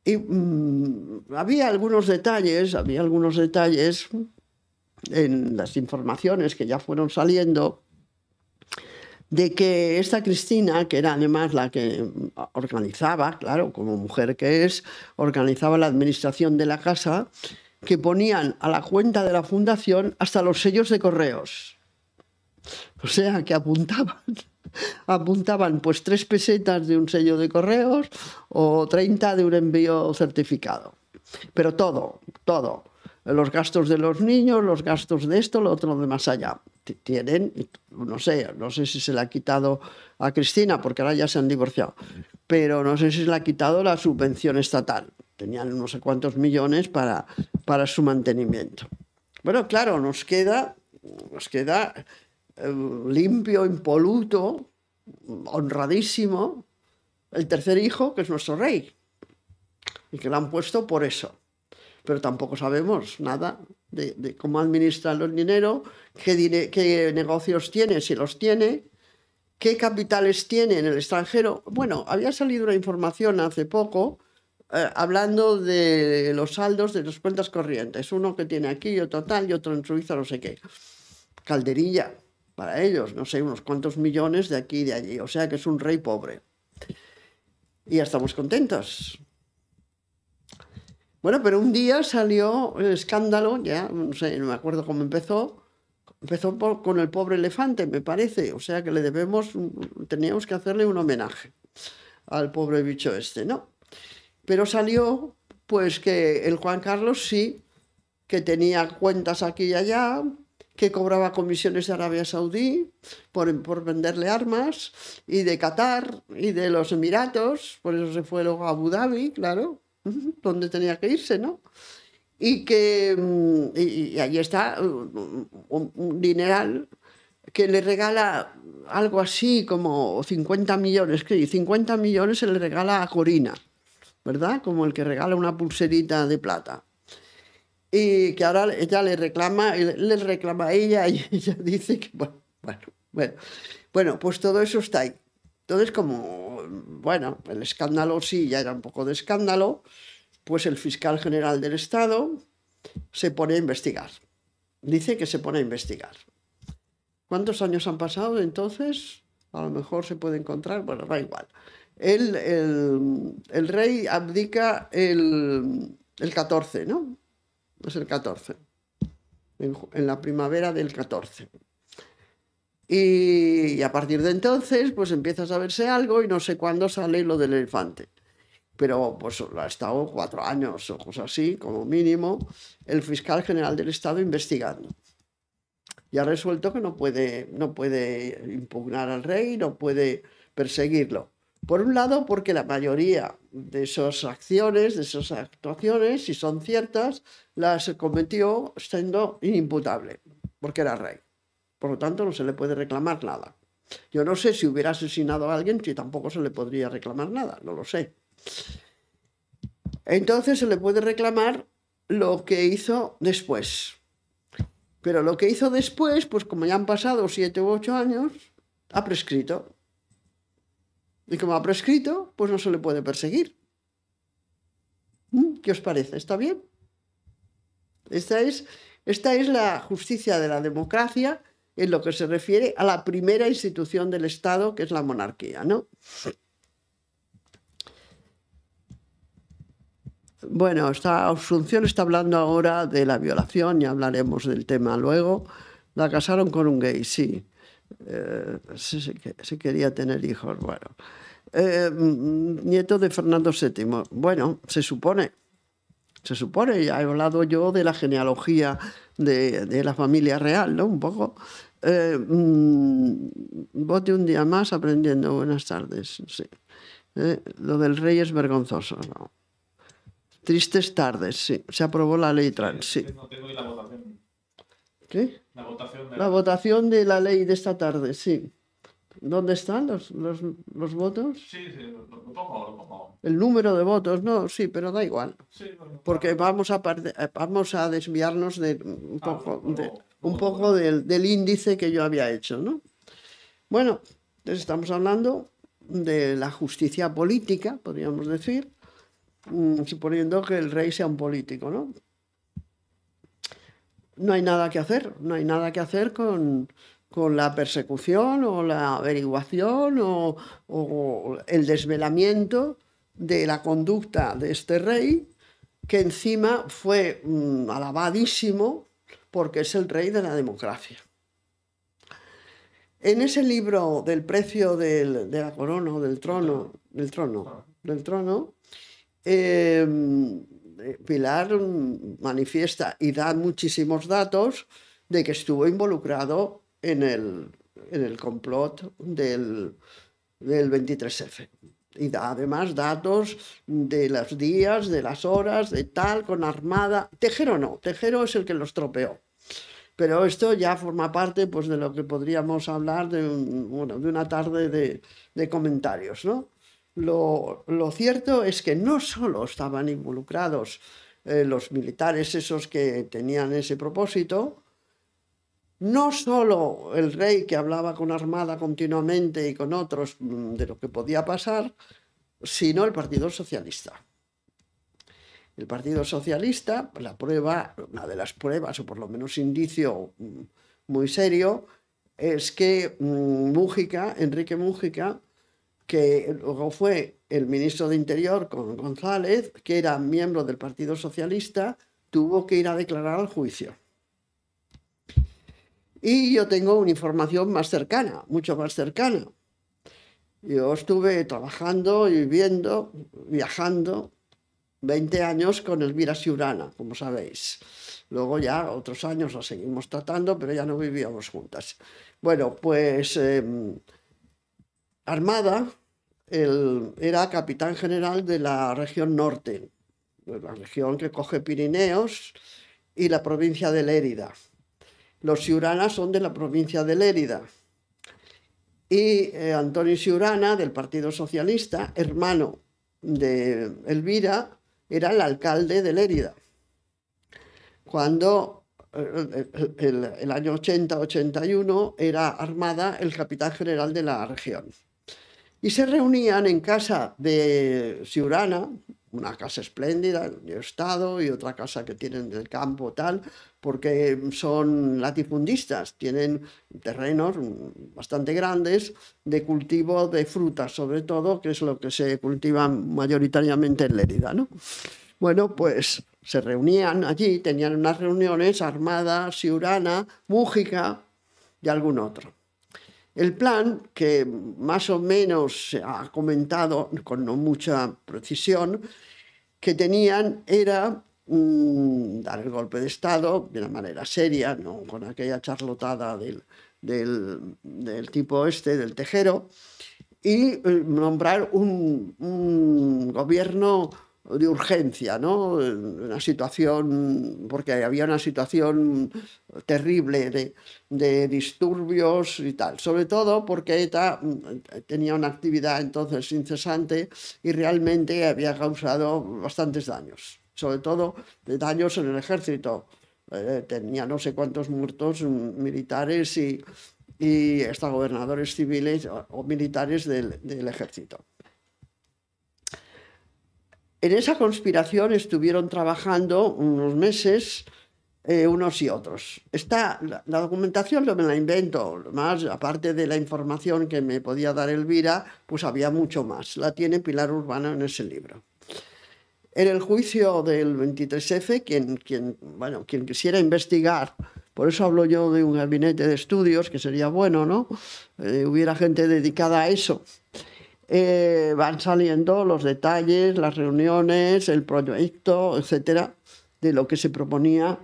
Y mm, había algunos detalles, había algunos detalles en las informaciones que ya fueron saliendo, de que esta Cristina, que era además la que organizaba, claro, como mujer que es, organizaba la administración de la casa, que ponían a la cuenta de la fundación hasta los sellos de correos. O sea, que apuntaban, apuntaban pues tres pesetas de un sello de correos o 30 de un envío certificado. Pero todo, todo los gastos de los niños, los gastos de esto, lo otro de más allá. Tienen, no sé, no sé si se le ha quitado a Cristina, porque ahora ya se han divorciado, pero no sé si se le ha quitado la subvención estatal. Tenían no sé cuántos millones para, para su mantenimiento. Bueno, claro, nos queda, nos queda eh, limpio, impoluto, honradísimo, el tercer hijo, que es nuestro rey, y que lo han puesto por eso pero tampoco sabemos nada de, cómo administra el dinero, qué, negocios tiene, si los tiene, qué capitales tiene en el extranjero. Bueno, había salido una información hace poco eh, hablando de los saldos de las cuentas corrientes, uno que tiene aquí y otro tal y otro en Suiza, no sé qué. Calderilla para ellos, no sé, unos cuantos millones de aquí y de allí, o sea que es un rey pobre. Y ya estamos contentos. Bueno, pero un día salió el escándalo, ya no sé, no me acuerdo cómo empezó. Empezó con el pobre elefante, me parece. O sea que le debemos, teníamos que hacerle un homenaje al pobre bicho este, ¿no? Pero salió, pues, que el Juan Carlos sí, que tenía cuentas aquí y allá, que cobraba comisiones de Arabia Saudí por, por, venderle armas, y de Qatar, y de los Emiratos, por eso se fue luego a Abu Dhabi, claro, donde tenía que irse, ¿no? Y que mm, y, ahí está un, dineral que le regala algo así como 50 millones, que 50 millones se le regala a Corina, ¿verdad? Como el que regala una pulserita de plata. Y que ahora ella le reclama, le reclama a ella y ella dice que, bueno, bueno, bueno pues todo eso está ahí. Entonces, como, bueno, el escándalo sí ya era un poco de escándalo, pues el fiscal general del Estado se pone a investigar. Dice que se pone a investigar. ¿Cuántos años han pasado entonces? A lo mejor se puede encontrar, bueno, da igual. El, rey abdica el, 14, ¿no? Es el 14, en, en la primavera del 14. Y, a partir de entonces, pues empiezas a verse algo y no sé cuándo sale lo del elefante. Pero pues ha estado cuatro años o cosas así, como mínimo, el fiscal general del Estado investigando y ha resuelto que no puede, no puede impugnar al rey, no puede perseguirlo. Por un lado, porque la mayoría de esas acciones, de esas actuaciones, si son ciertas, las cometió siendo inimputable, porque era rey. Por lo tanto, no se le puede reclamar nada. Yo no sé si hubiera asesinado a alguien, si tampoco se le podría reclamar nada, no lo sé. Entonces se le puede reclamar lo que hizo después. Pero lo que hizo después, pues como ya han pasado siete u ocho años, ha prescrito. Y como ha prescrito, pues no se le puede perseguir. Mm, ¿Qué os parece? ¿Está bien? Esta es, esta es la justicia de la democracia en lo que se refiere a la primera institución del Estado, que es la monarquía, ¿no? Bueno, esta Asunción está hablando ahora de la violación, y hablaremos del tema luego. La casaron con un gay, sí. Eh, sí, quería tener hijos, bueno. Eh, mm, nieto de Fernando VII. Bueno, se supone, se supone, ya he hablado yo de la genealogía de, de la familia real, ¿no? Un poco. Eh, mm, vote un día más aprendiendo. Buenas tardes. Eh, lo del rey es vergonzoso. Tristes tardes, sí. Se aprobó la ley trans, eh, sí. la votación. ¿Qué? La votación, de la... ley de esta tarde, sí. ¿Dónde están los, los, los votos? Sí, sí, lo, El número de votos, no, sí, pero da igual. porque vamos a, vamos a desviarnos de un ah, poco. de un poco del, índice que yo había hecho, Bueno, entonces estamos hablando de la justicia política, podríamos decir, mm, suponiendo que el rey sea un político, ¿no? No hay nada que hacer, no hay nada que hacer con, la persecución o la averiguación o, el desvelamiento de la conducta de este rey, que encima fue mm, alabadísimo porque es el rey de la democracia. En ese libro del precio del, de la corona del trono, del trono, del trono, ah. em, Pilar manifiesta y da muchísimos datos de que estuvo involucrado en el, complot del 23F. Y además datos de los días, de las horas, de tal, con armada. Tejero no, Tejero es el que los tropeó. Pero esto ya forma parte pues, de lo que podríamos hablar de, una tarde de, comentarios. Lo, cierto es que no solo estaban involucrados eh, los militares esos que tenían ese propósito, no solo el rey que hablaba con Armada continuamente y con otros mm, de lo que podía pasar, sino el Partido Socialista. El Partido Socialista, la prueba, una de las pruebas, o por lo menos indicio mm, muy serio, es que mm, Mújica, Enrique Mújica, que luego fue el ministro de Interior con González, que era miembro del Partido Socialista, tuvo que ir a declarar al juicio y yo tengo una información más cercana, mucho más cercana. Yo estuve trabajando y viviendo, viajando 20 años con Elvira Ciurana, como sabéis. Luego ya otros años la seguimos tratando, pero ya no vivíamos juntas. Bueno, pues em, Armada era capitán general de la región norte, la región que coge Pirineos y la provincia de Lérida. Los Siurana son de la provincia de Lérida. Y eh, Antonio Siurana, del Partido Socialista, hermano de Elvira, era el alcalde de Lérida. Cuando eh, eh, el, año 80-81 era Armada el capitán general de la región. Y se reunían en casa de Siurana, una casa espléndida, de estado y otra casa que tienen del campo, tal, porque son latifundistas, tienen terrenos bastante grandes de cultivo de frutas, sobre todo, que es lo que se cultiva mayoritariamente en Lérida. ¿no? Bueno, pues se reunían allí, tenían unas reuniones armadas, Siurana, Mújica y algún otro. El plan, que más o menos se ha comentado con no mucha precisión, que tenían era dar el golpe de Estado de una manera seria, no con aquella charlotada del, tipo este, del tejero, y eh, nombrar un, gobierno de urgencia, ¿no? Una situación, porque había una situación terrible de, de, disturbios y tal, sobre todo porque ETA eh, tenía una actividad entonces incesante y realmente había causado bastantes daños sobre todo de daños en el ejército. Eh, tenía no sé cuántos muertos mm, militares y, y hasta gobernadores civiles o, militares del, ejército. En esa conspiración estuvieron trabajando unos meses eh, unos y otros. Está, la, documentación no me la invento, más aparte de la información que me podía dar Elvira, pues había mucho más. La tiene Pilar Urbano en ese libro. En el juicio del 23F, quien, bueno, quien quisiera investigar, por eso hablo yo de un gabinete de estudios, que sería bueno, ¿no? Eh, hubiera gente dedicada a eso. Eh, van saliendo los detalles, las reuniones, el proyecto, etcétera, de lo que se proponía,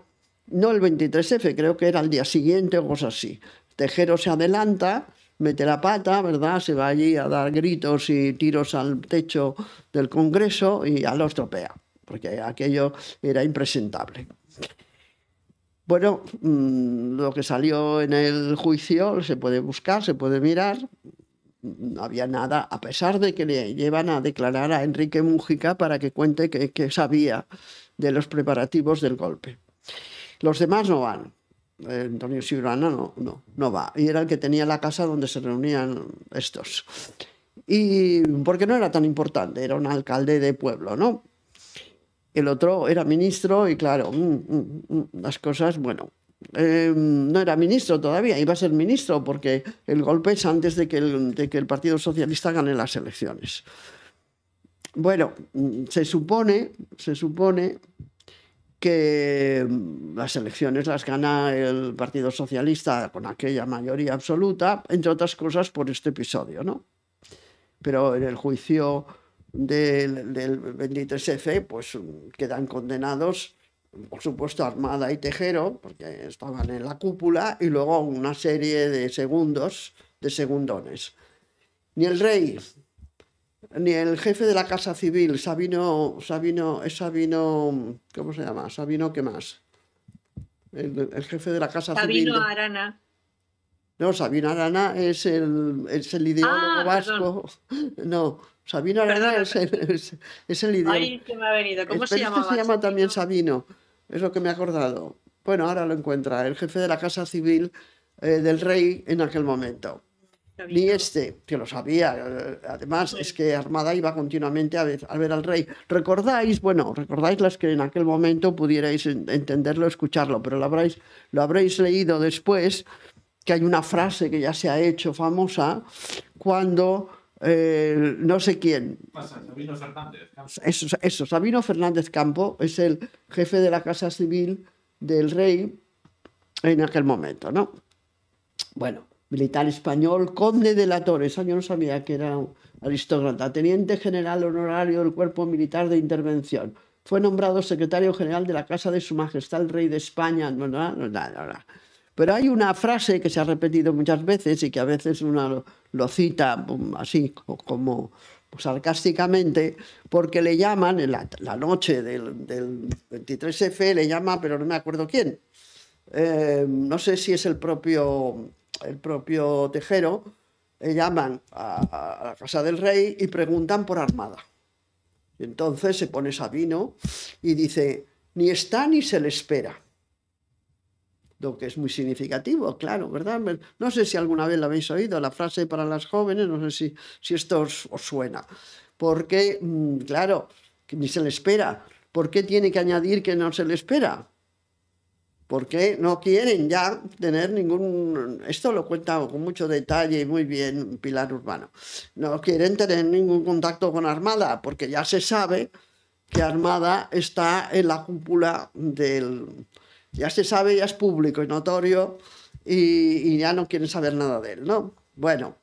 no el 23F, creo que era el día siguiente o cosas así. Tejero se adelanta mete la pata, ¿verdad? Se va allí a dar gritos y tiros al techo del Congreso y a los tropea, porque aquello era impresentable. Bueno, mm, lo que salió en el juicio se puede buscar, se puede mirar. No había nada, a pesar de que le llevan a declarar a Enrique Mújica para que cuente que sabía de los preparativos del golpe. Los demás no van. Eh, Antonio Siurana no, no, no va. Y era el que tenía la casa donde se reunían estos. Y porque no era tan importante, era un alcalde de pueblo, ¿no? El otro era ministro y claro, mm, mm, mm, las cosas, bueno, em, no era ministro todavía, iba a ser ministro porque el golpe es antes de que el, de que el Partido Socialista gane las elecciones. Bueno, se supone, se supone que mm, las elecciones las gana el Partido Socialista con aquella mayoría absoluta, entre otras cosas por este episodio, ¿no? Pero en el juicio del, del 23F, pues mm, quedan condenados, por supuesto, Armada y Tejero, porque estaban en la cúpula, y luego una serie de segundos, de segundones. Ni el rey ni el jefe de la Casa Civil, Sabino, Sabino, es Sabino, ¿cómo se llama? Sabino, ¿qué más? El, jefe de la Casa Civil. Sabino Arana. No, Sabino Arana es el, es el ideólogo ah, vasco. No, Sabino Arana es, el, es, el, ideólogo. Ay, que me ha venido. ¿Cómo se llama? Este se llama también Sabino, es lo que me ha acordado. Bueno, ahora lo encuentra, el jefe de la Casa Civil eh, del rey en aquel momento ni este, que lo sabía, eh, además es que Armada iba continuamente a ver, al rey. ¿Recordáis? Bueno, recordáis las que en aquel momento pudierais entenderlo, escucharlo, pero lo habréis, lo habréis leído después, que hay una frase que ya se ha hecho famosa, cuando eh, no sé quién. Pues, Sabino Fernández Campo. Eso, eso, Sabino Fernández Campo es el jefe de la Casa Civil del rey en aquel momento, ¿no? Bueno, militar español, conde de la Torre. eso yo no sabía que era aristócrata, teniente general honorario del Cuerpo Militar de Intervención. Fue nombrado secretario general de la Casa de Su Majestad el Rey de España. Pero hay una frase que se ha repetido muchas veces y que a veces uno lo cita um, así como pues, sarcásticamente, porque le llaman, en la, noche del, 23F, le llama, pero no me acuerdo quién, eh, no sé si es el propio el propio Tejero, le llaman a, la casa del rey y preguntan por Armada. Y entonces se pone Sabino y dice, ni está ni se le espera. Lo que es muy significativo, claro, ¿verdad? No sé si alguna vez lo habéis oído, la frase para las jóvenes, no sé si, esto os, os suena. Porque, mm, claro, ni se le espera. ¿Por qué tiene que añadir que no se le espera? porque no quieren ya tener ningún, esto lo cuenta con mucho detalle y muy bien Pilar Urbano, no quieren tener ningún contacto con Armada, porque ya se sabe que Armada está en la cúpula del, ya se sabe, ya es público y notorio, y, ya no quieren saber nada de él, ¿no? Bueno,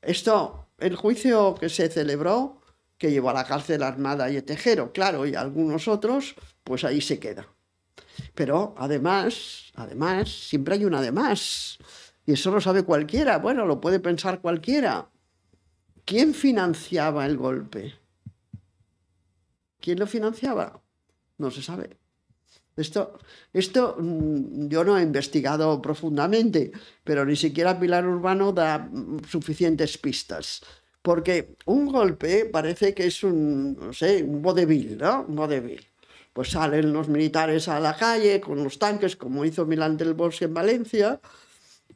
esto, el juicio que se celebró, que llevó a la cárcel Armada y Tejero, claro, y algunos otros, pues ahí se queda. Pero además, además, siempre hay un además. Y eso lo sabe cualquiera. Bueno, lo puede pensar cualquiera. ¿Quién financiaba el golpe? ¿Quién lo financiaba? No se sabe. Esto, esto mm, yo no he investigado profundamente, pero ni siquiera Pilar Urbano da mm, suficientes pistas. Porque un golpe parece que es un, no sé, un vodevil, ¿no? Un vodevil pues salen los militares a la calle con los tanques, como hizo Milán del Bosque en Valencia,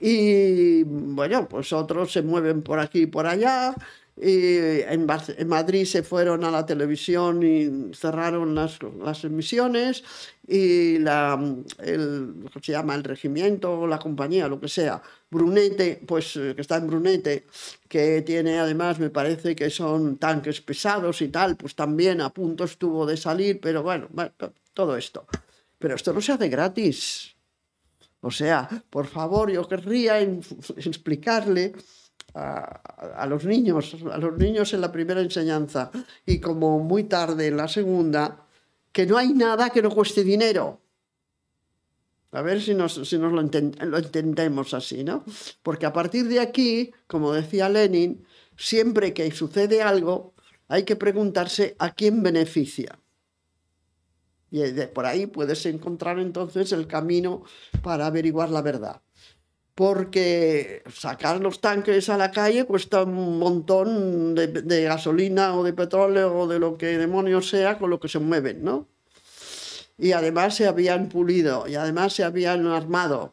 y bueno, pues otros se mueven por aquí y por allá, y en, Madrid se fueron a la televisión y cerraron las, las emisiones y la, el, se llama el regimiento, la compañía, lo que sea, Brunete, pues eh, que está en Brunete, que tiene además, me parece que son tanques pesados y tal, pues también a punto estuvo de salir, pero bueno todo esto. Pero esto no se hace gratis. O sea, por favor, yo querría explicarle a, los niños, a los niños en la primera enseñanza y como muy tarde en la segunda, que no hay nada que no cueste dinero. A ver si nos, si nos lo, entendemos así, ¿no? Porque a partir de aquí, como decía Lenin, siempre que sucede algo, hay que preguntarse a quién beneficia. Y por ahí puedes encontrar entonces el camino para averiguar la verdad porque sacar los tanques a la calle cuesta un montón de, gasolina o de petróleo o de lo que demonios sea con lo que se mueven, ¿no? Y además se habían pulido, y además se habían armado,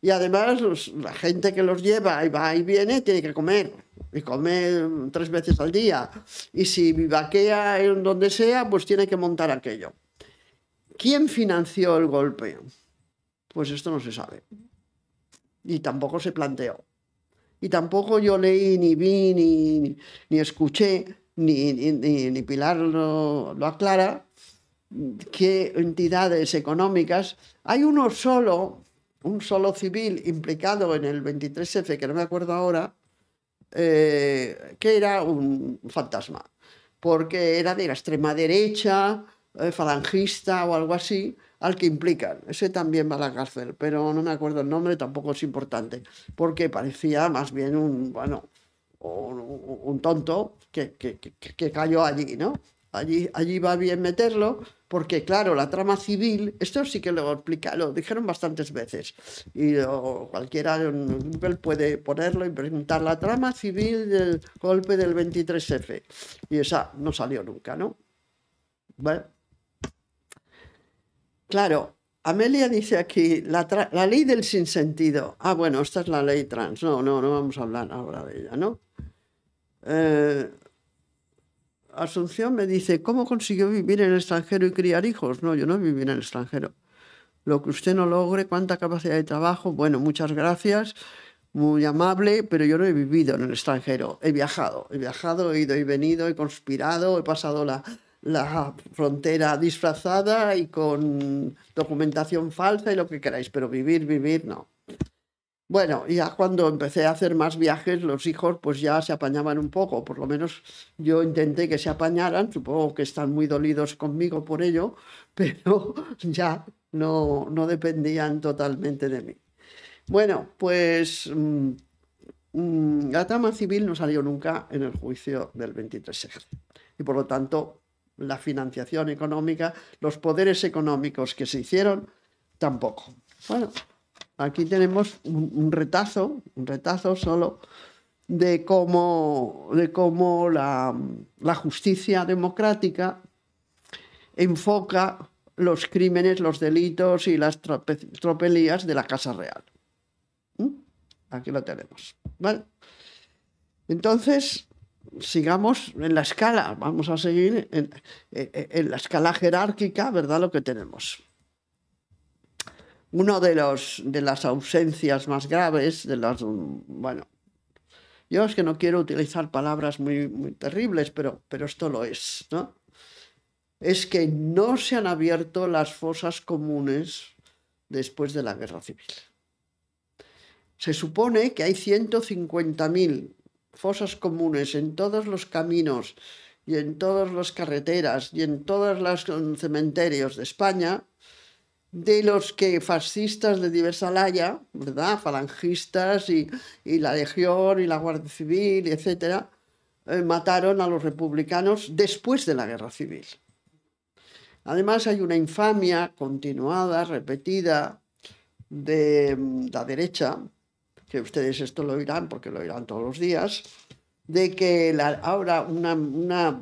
y además la gente que los lleva y va y viene tiene que comer, y comer tres veces al día. Y si vivaquea en donde sea, pues tiene que montar aquello. ¿Quién financió el golpe? Pues esto no se sabe y tampoco se planteó. Y tampoco yo leí, ni vi, ni, escuché, ni, ni Pilar lo, lo, aclara, qué entidades económicas. Hay uno solo, un solo civil implicado en el 23F, que no me acuerdo ahora, eh, que era un fantasma, porque era de la extrema derecha, eh, falangista o algo así, al que implican. Ese también va a la cárcel, pero no me acuerdo el nombre, tampoco es importante, porque parecía más bien un, bueno, un, tonto que, cayó allí, ¿no? Allí, allí va bien meterlo, porque claro, la trama civil, esto sí que lo explica, lo dijeron bastantes veces, y cualquiera puede ponerlo y preguntar la trama civil del golpe del 23F, y esa no salió nunca, ¿no? Bueno, Claro, Amelia dice aquí, la, ley del sinsentido. Ah, bueno, esta es la ley trans. No, no, no vamos a hablar ahora de ella, ¿no? Eh, Asunción me dice, ¿cómo consiguió vivir en el extranjero y criar hijos? No, yo no he vivido en el extranjero. Lo que usted no logre, cuánta capacidad de trabajo, bueno, muchas gracias, muy amable, pero yo no he vivido en el extranjero, he viajado, he viajado, he ido y venido, he conspirado, he pasado la, la frontera disfrazada y con documentación falsa y lo que queráis, pero vivir, vivir, no. Bueno, ya cuando empecé a hacer más viajes, los hijos pues ya se apañaban un poco, por lo menos yo intenté que se apañaran, supongo que están muy dolidos conmigo por ello, pero ya no, dependían totalmente de mí. Bueno, pues mm, mm, la trama civil no salió nunca en el juicio del 23 y por lo tanto la financiación económica, los poderes económicos que se hicieron, tampoco. Bueno, aquí tenemos un, retazo, un retazo solo de cómo, de cómo la, justicia democrática enfoca los crímenes, los delitos y las tropelías de la Casa Real. ¿Mm? Aquí lo tenemos. Entonces, sigamos en la escala, vamos a seguir en, la escala jerárquica, ¿verdad? Lo que tenemos. Una de, los, de las ausencias más graves, de las, bueno, yo es que no quiero utilizar palabras muy, muy terribles, pero, pero esto lo es, ¿no? Es que no se han abierto las fosas comunes después de la guerra civil. Se supone que hay 150.000 fosas comunes, en todos los caminos y en todas las carreteras y en todos los um, cementerios de España, de los que fascistas de diversa laya, ¿verdad? Falangistas y, la Legión y la Guardia Civil, etcétera, eh, mataron a los republicanos después de la Guerra Civil. Además hay una infamia continuada, repetida, de mm, la derecha, que ustedes esto lo oirán porque lo oirán todos los días, de que ahora una,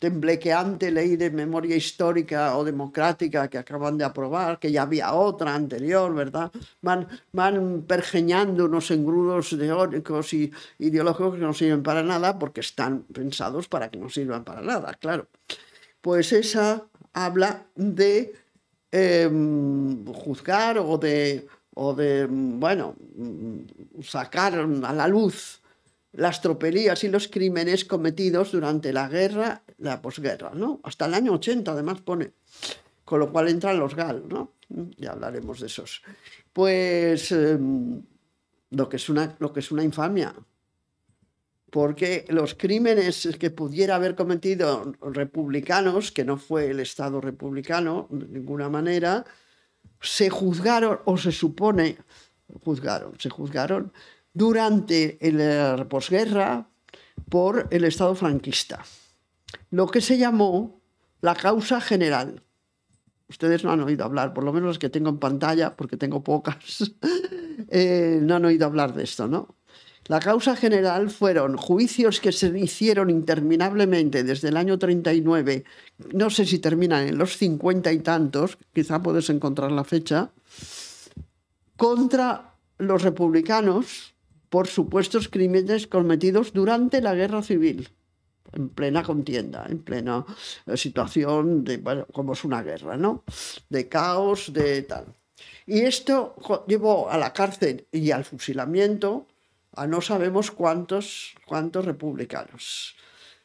temblequeante ley de memoria histórica o democrática que acaban de aprobar, que ya había otra anterior, ¿verdad? Van, van pergeñando unos engrudos teóricos y ideológicos que no sirven para nada porque están pensados para que no sirvan para nada, claro. Pues esa habla de em, juzgar o de o de, bueno, sacar a la luz las tropelías y los crímenes cometidos durante la guerra, la posguerra, ¿no? Hasta el año 80, además, pone. Con lo cual entran los GAL, ¿no? Ya hablaremos de esos. Pues em, lo, que es lo que es una infamia, porque los crímenes que pudiera haber cometido republicanos, que no fue el Estado republicano de ninguna manera, se juzgaron o se supone juzgaron, se juzgaron durante la eh, posguerra por el Estado franquista, lo que se llamó la causa general. Ustedes no han oído hablar, por lo menos los que tengo en pantalla, porque tengo pocas, eh, no han oído hablar de esto, ¿no? La causa general fueron juicios que se hicieron interminablemente desde el año 39, no sé si terminan en los cincuenta y tantos, quizá puedes encontrar la fecha, contra los republicanos por supuestos crímenes cometidos durante la guerra civil en plena contienda, en plena eh, situación de, como es una guerra, ¿no? De caos, de tal. Y esto llevó a la cárcel y al fusilamiento a no sabemos cuántos, cuántos republicanos.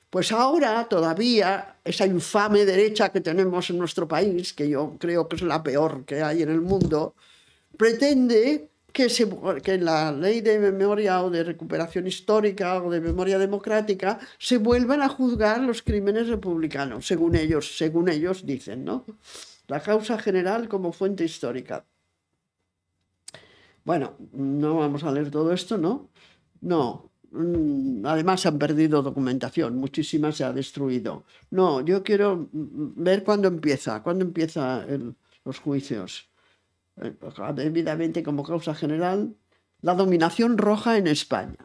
Pues ahora todavía esa infame derecha que tenemos en nuestro país, que yo creo que es la peor que hay en el mundo, pretende que, se, la ley de memoria o de recuperación histórica o de memoria democrática se vuelvan a juzgar los crímenes republicanos, según ellos, según ellos dicen, ¿no? La causa general como fuente histórica. Bueno, no vamos a leer todo esto, ¿no? No, mm, además han perdido documentación, muchísima se ha destruido. No, yo quiero ver cuándo empieza, cuándo empiezan los juicios. Debidamente eh, pues, como causa general, la dominación roja en España.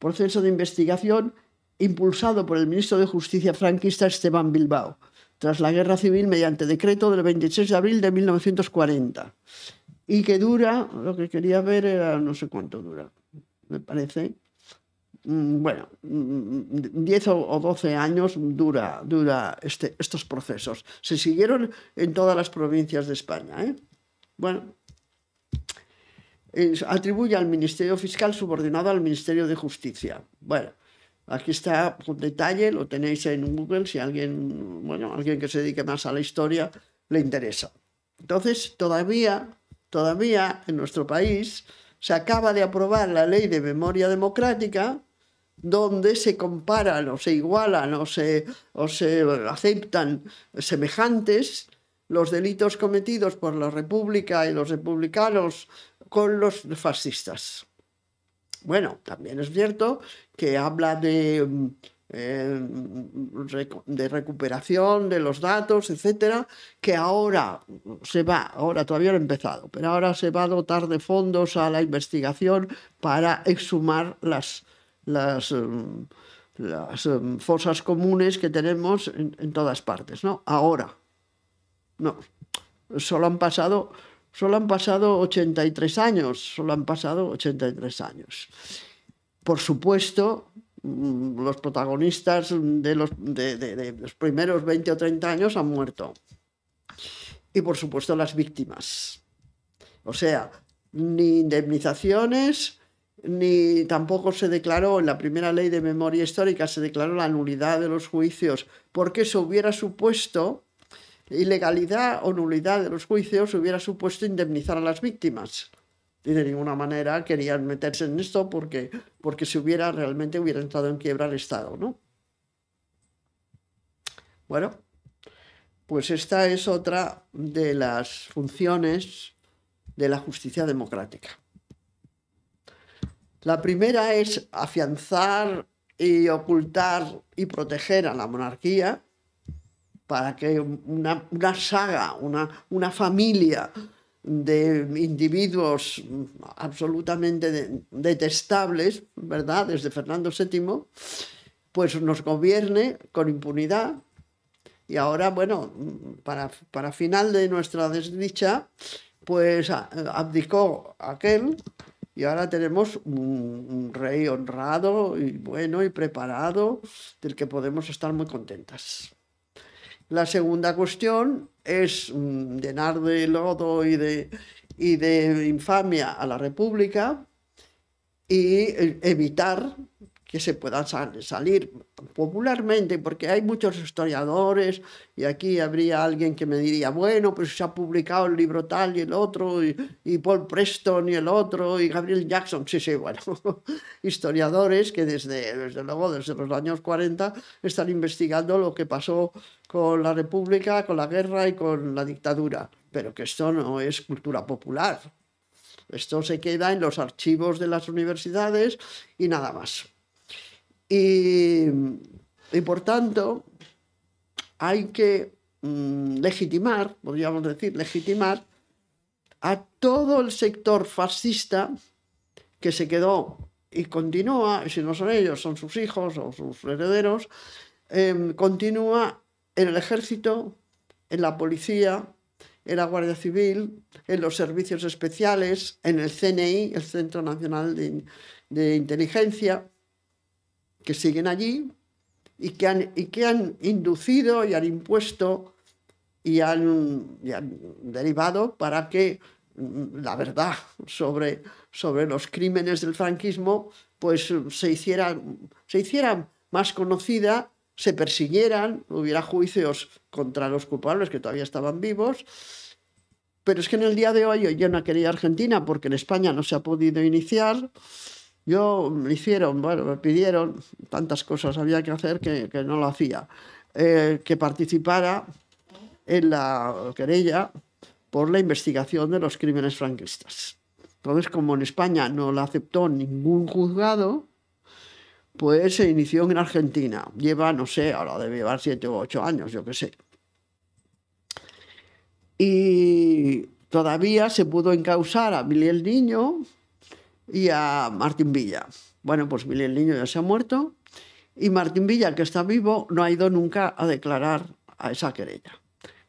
Proceso de investigación impulsado por el ministro de Justicia franquista Esteban Bilbao, tras la Guerra Civil mediante decreto del 26 de abril de 1940, y que dura, lo que quería ver era no sé cuánto dura, me parece. Mm, bueno, 10 mm, o 12 años dura, dura este, estos procesos. Se siguieron en todas las provincias de España. ¿eh? Bueno, atribuye al Ministerio Fiscal subordinado al Ministerio de Justicia. Bueno, Aquí está un detalle, lo tenéis en Google si alguien, alguien que se dedique más a la historia le interesa. Entonces, todavía, todavía en nuestro país se acaba de aprobar la ley de memoria democrática, donde se comparan o se igualan o se, o se aceptan semejantes los delitos cometidos por la República y los republicanos con los fascistas. Bueno, también es cierto que habla de eh, de recuperación de los datos, etcétera, que ahora se va, ahora todavía no ha empezado, pero ahora se va a dotar de fondos a la investigación para exhumar las, las, mm, mm, fosas comunes que tenemos en, todas partes, ¿no? Ahora. No, solo han pasado solo han pasado 83 años, solo han pasado 83 años. Por supuesto, Mm, los protagonistas de los, primeros 20 o 30 años han muerto. Y por supuesto las víctimas. O sea, ni indemnizaciones, ni tampoco se declaró en la primera ley de memoria histórica, se declaró la nulidad de los juicios, porque eso hubiera supuesto, ilegalidad o nulidad de los juicios hubiera supuesto indemnizar a las víctimas y de ninguna manera querían meterse en esto porque, porque si hubiera realmente hubiera entrado en quiebra el Estado, ¿no? Bueno, pues esta es otra de las funciones de la justicia democrática. La primera es afianzar y ocultar y proteger a la monarquía para que una, saga, una, una familia de individuos absolutamente detestables, ¿verdad? Desde Fernando VII, pues nos gobierne con impunidad. Y ahora, bueno, para, final de nuestra desdicha, pues abdicó aquel y ahora tenemos un, rey honrado y bueno y preparado del que podemos estar muy contentas. La segunda cuestión es mm, llenar de lodo y de, y de infamia a la República y eh, evitar que se puedan salir popularmente, porque hay muchos historiadores y aquí habría alguien que me diría, bueno, pues se ha publicado el libro tal y el otro, y, y Paul Preston y el otro, y Gabriel Jackson, sí, sí, bueno, historiadores que desde, desde luego, desde los años 40 están investigando lo que pasó con la República, con la guerra y con la dictadura, pero que esto no es cultura popular. Esto se queda en los archivos de las universidades y nada más. Y, por tanto, hay que mm, legitimar, podríamos decir, legitimar a todo el sector fascista que se quedó y continúa, y si no son ellos, son sus hijos o sus herederos, em, continúa en el ejército, en la policía, en la Guardia Civil, en los servicios especiales, en el CNI, el Centro Nacional de, de Inteligencia, que siguen allí y que han, y que han inducido y han impuesto y han, derivado para que mm, la verdad sobre, sobre los crímenes del franquismo pues se hiciera, se hiciera más conocida, se persiguieran, hubiera juicios contra los culpables que todavía estaban vivos. Pero es que en el día de hoy yo no quería Argentina porque en España no se ha podido iniciar. Yo me hicieron, bueno, me pidieron tantas cosas había que hacer que, no lo hacía. Eh, que participara en la querella por la investigación de los crímenes franquistas. Entonces, como en España no la aceptó ningún juzgado, pues se inició en Argentina. Lleva, no sé, ahora debe llevar siete u ocho años, yo qué sé. Y todavía se pudo encausar a Miguel Niño, y a Martín Villa. Bueno, pues el Niño ya se ha muerto y Martín Villa, que está vivo, no ha ido nunca a declarar a esa querella.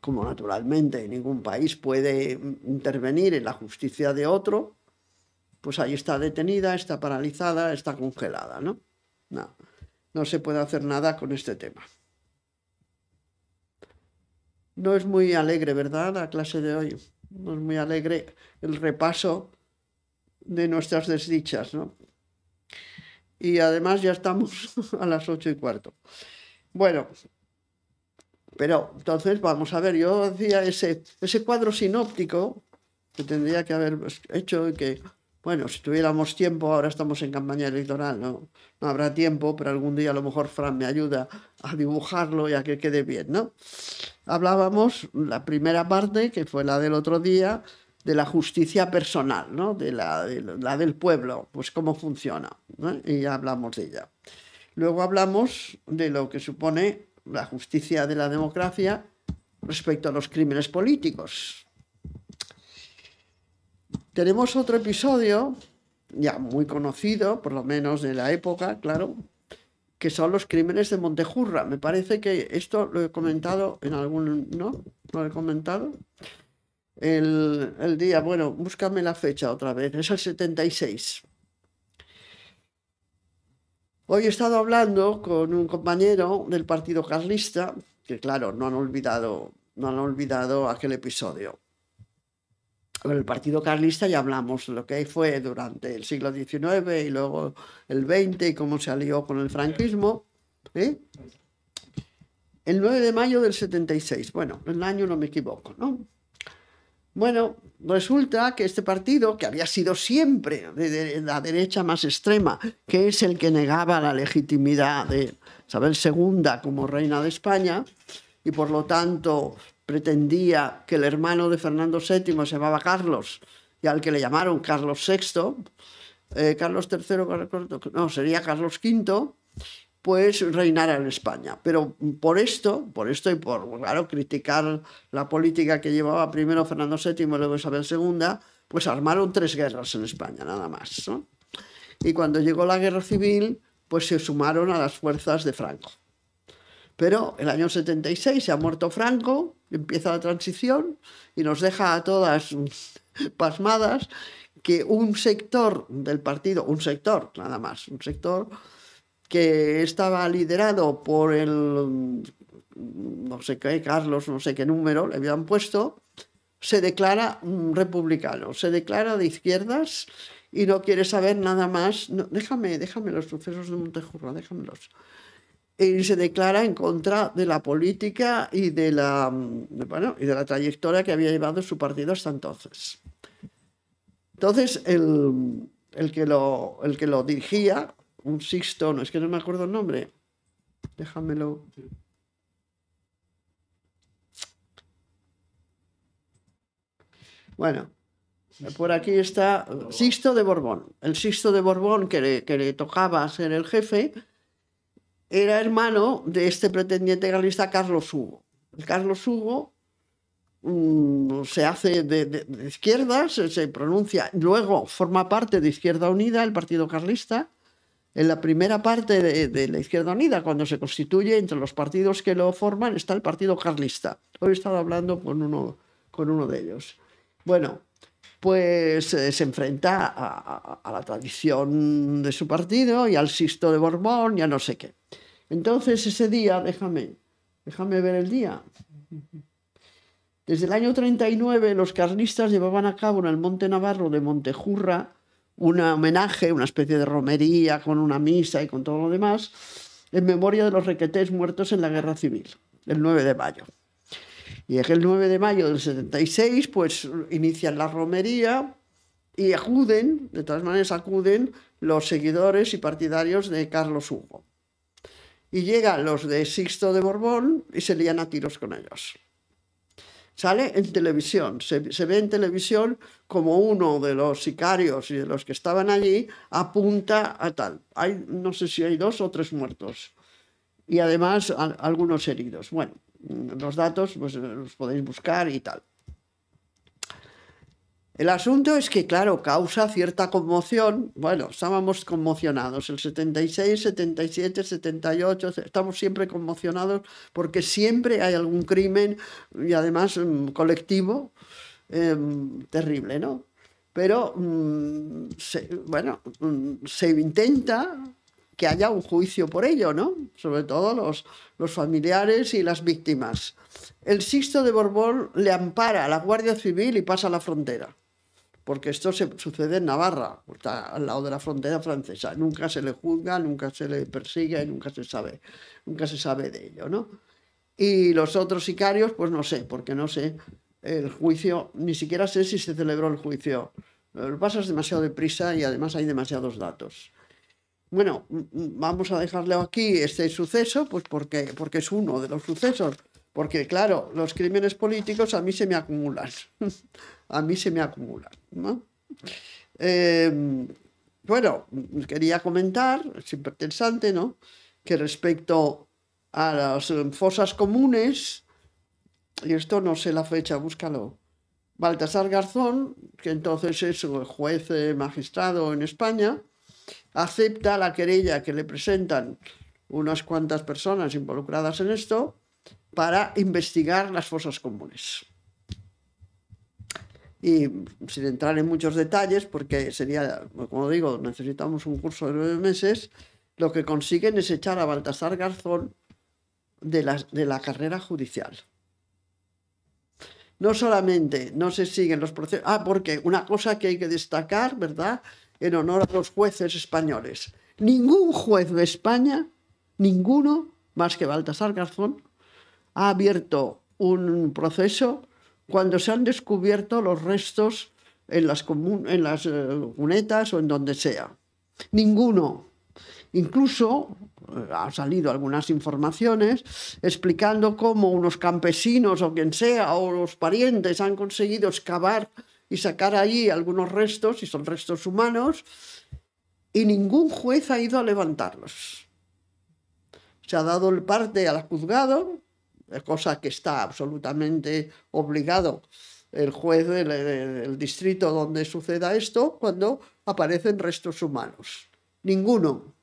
Como naturalmente ningún país puede intervenir en la justicia de otro, pues ahí está detenida, está paralizada, está congelada, No, no se puede hacer nada con este tema. No es muy alegre, ¿verdad? La clase de hoy. No es muy alegre el repaso de nuestras desdichas, Y además ya estamos a las ocho y cuarto. Bueno, pero entonces vamos a ver, yo hacía ese, ese cuadro sinóptico que tendría que haber hecho y que, bueno, si tuviéramos tiempo, ahora estamos en campaña electoral, ¿no? no habrá tiempo, pero algún día a lo mejor Fran me ayuda a dibujarlo y a que quede bien, ¿no? Hablábamos la primera parte, que fue la del otro día, de la justicia personal, ¿no? de, la, del pueblo, pues cómo funciona. Y ya hablamos de ella. Luego hablamos de lo que supone la justicia de la democracia respecto a los crímenes políticos. Tenemos otro episodio, ya muy conocido, por lo menos de la época, claro, que son los crímenes de Montejurra. Me parece que esto lo he comentado en algún... ¿No? ¿Lo he comentado? el, día, bueno, búscame la fecha otra vez, es el 76. Hoy he estado hablando con un compañero del Partido Carlista, que claro, no han olvidado, no han olvidado aquel episodio. el Partido Carlista ya hablamos lo que fue durante el siglo XIX y luego el XX y cómo se alió con el franquismo. ¿eh? El 9 de mayo del 76, bueno, el año no me equivoco, ¿no? Bueno, resulta que este partido, que había sido siempre de la derecha más extrema, que es el que negaba la legitimidad de Isabel II como reina de España, y por lo tanto pretendía que el hermano de Fernando VII se llamaba Carlos, y al que le llamaron Carlos VI, eh, Carlos III, no, sería Carlos V, pues reinara en España. Pero por esto, por esto y por, claro, criticar la política que llevaba primero Fernando VII y luego Isabel II, pues armaron tres guerras en España, nada más. Y cuando llegó la guerra civil, pues se sumaron a las fuerzas de Franco. Pero el año 76 se ha muerto Franco, empieza la transición y nos deja a todas pasmadas que un sector del partido, un sector nada más, un sector que estaba liderado por el no sé qué, Carlos, no sé qué número le habían puesto, se declara republicano, se declara de izquierdas y no quiere saber nada más. déjame, déjame los sucesos de Montejurro, déjamelos. Y se declara en contra de la política y de la, y de la trayectoria que había llevado su partido hasta entonces. Entonces, el, que, el que lo dirigía un Sixto, no, es que no me acuerdo el nombre. Déjamelo. Bueno, por aquí está eh, Sixto de Borbón. El Sixto de Borbón que le, tocaba ser el jefe era hermano de este pretendiente carlista Carlos Hugo. Carlos Hugo mm, se hace de, izquierda, se pronuncia, luego forma parte de Izquierda Unida, el Partido Carlista, en la primera parte de, la Izquierda Unida, cuando se constituye, entre los partidos que lo forman está el Partido Carlista. Hoy he estado hablando con uno, de ellos. Bueno, pues eh, se enfrenta a, la tradición de su partido y al Sisto de Borbón y a no sé qué. Entonces ese día, déjame, déjame ver el día. Desde el año 39 los carlistas llevaban a cabo en el Monte Navarro de Montejurra un homenaje, una especie de romería con una misa y con todo lo demás, en memoria de los requetés muertos en la guerra civil, el 9 de mayo. Y el 9 de mayo del 76, pues inician la romería y acuden, de todas maneras acuden los seguidores y partidarios de Carlos Hugo. Y llegan los de Sixto de Borbón y se lían a tiros con ellos sale en televisión, se, ve en televisión como uno de los sicarios y de los que estaban allí apunta a tal. Hay, no sé si hay dos o tres muertos y además algunos heridos. Bueno, los datos pues los podéis buscar y tal. El asunto es que, claro, causa cierta conmoción. Bueno, estábamos conmocionados, el 76, 77, 78, estamos siempre conmocionados porque siempre hay algún crimen y además un mm, colectivo em, terrible, ¿no? Pero, mm, bueno, mm, se intenta que haya un juicio por ello, ¿no? Sobre todo los, los familiares y las víctimas. El Sixto de Borbón le ampara a la Guardia Civil y pasa la frontera porque esto se sucede en Navarra, está al lado de la frontera francesa. Nunca se le juzga, nunca se le persigue, nunca se sabe, nunca se sabe de ello, ¿no? Y los otros sicarios, pues no sé, porque no sé el juicio, ni siquiera sé si se celebró el juicio. Lo pasas demasiado deprisa y además hay demasiados datos. Bueno, vamos a dejarle aquí este suceso, pues porque, porque es uno de los sucesos. Porque, claro, los crímenes políticos a mí se me acumulan. a mí se me acumula, eh, bueno, quería comentar, es interesante, ¿no? Que respecto a las fosas comunes, y esto no sé la fecha, búscalo. Baltasar Garzón, que entonces es juez eh, magistrado en España, acepta la querella que le presentan unas cuantas personas involucradas en esto para investigar las fosas comunes y sin entrar en muchos detalles, porque sería, como digo, necesitamos un curso de nueve meses, lo que consiguen es echar a Baltasar Garzón de la, de la carrera judicial. No solamente no se siguen los procesos, ah, porque una cosa que hay que destacar, ¿verdad? En honor a los jueces españoles. Ningún juez de España, ninguno, más que Baltasar Garzón, ha abierto un proceso cuando se han descubierto los restos en las, en cunetas eh, o en donde sea. Ninguno. Incluso eh, han salido algunas informaciones explicando cómo unos campesinos o quien sea o los parientes han conseguido excavar y sacar allí algunos restos, y son restos humanos, y ningún juez ha ido a levantarlos. Se ha dado el parte al juzgado cosa que está absolutamente obligado el juez eh, del, distrito donde suceda esto cuando aparecen restos humanos. Ninguno.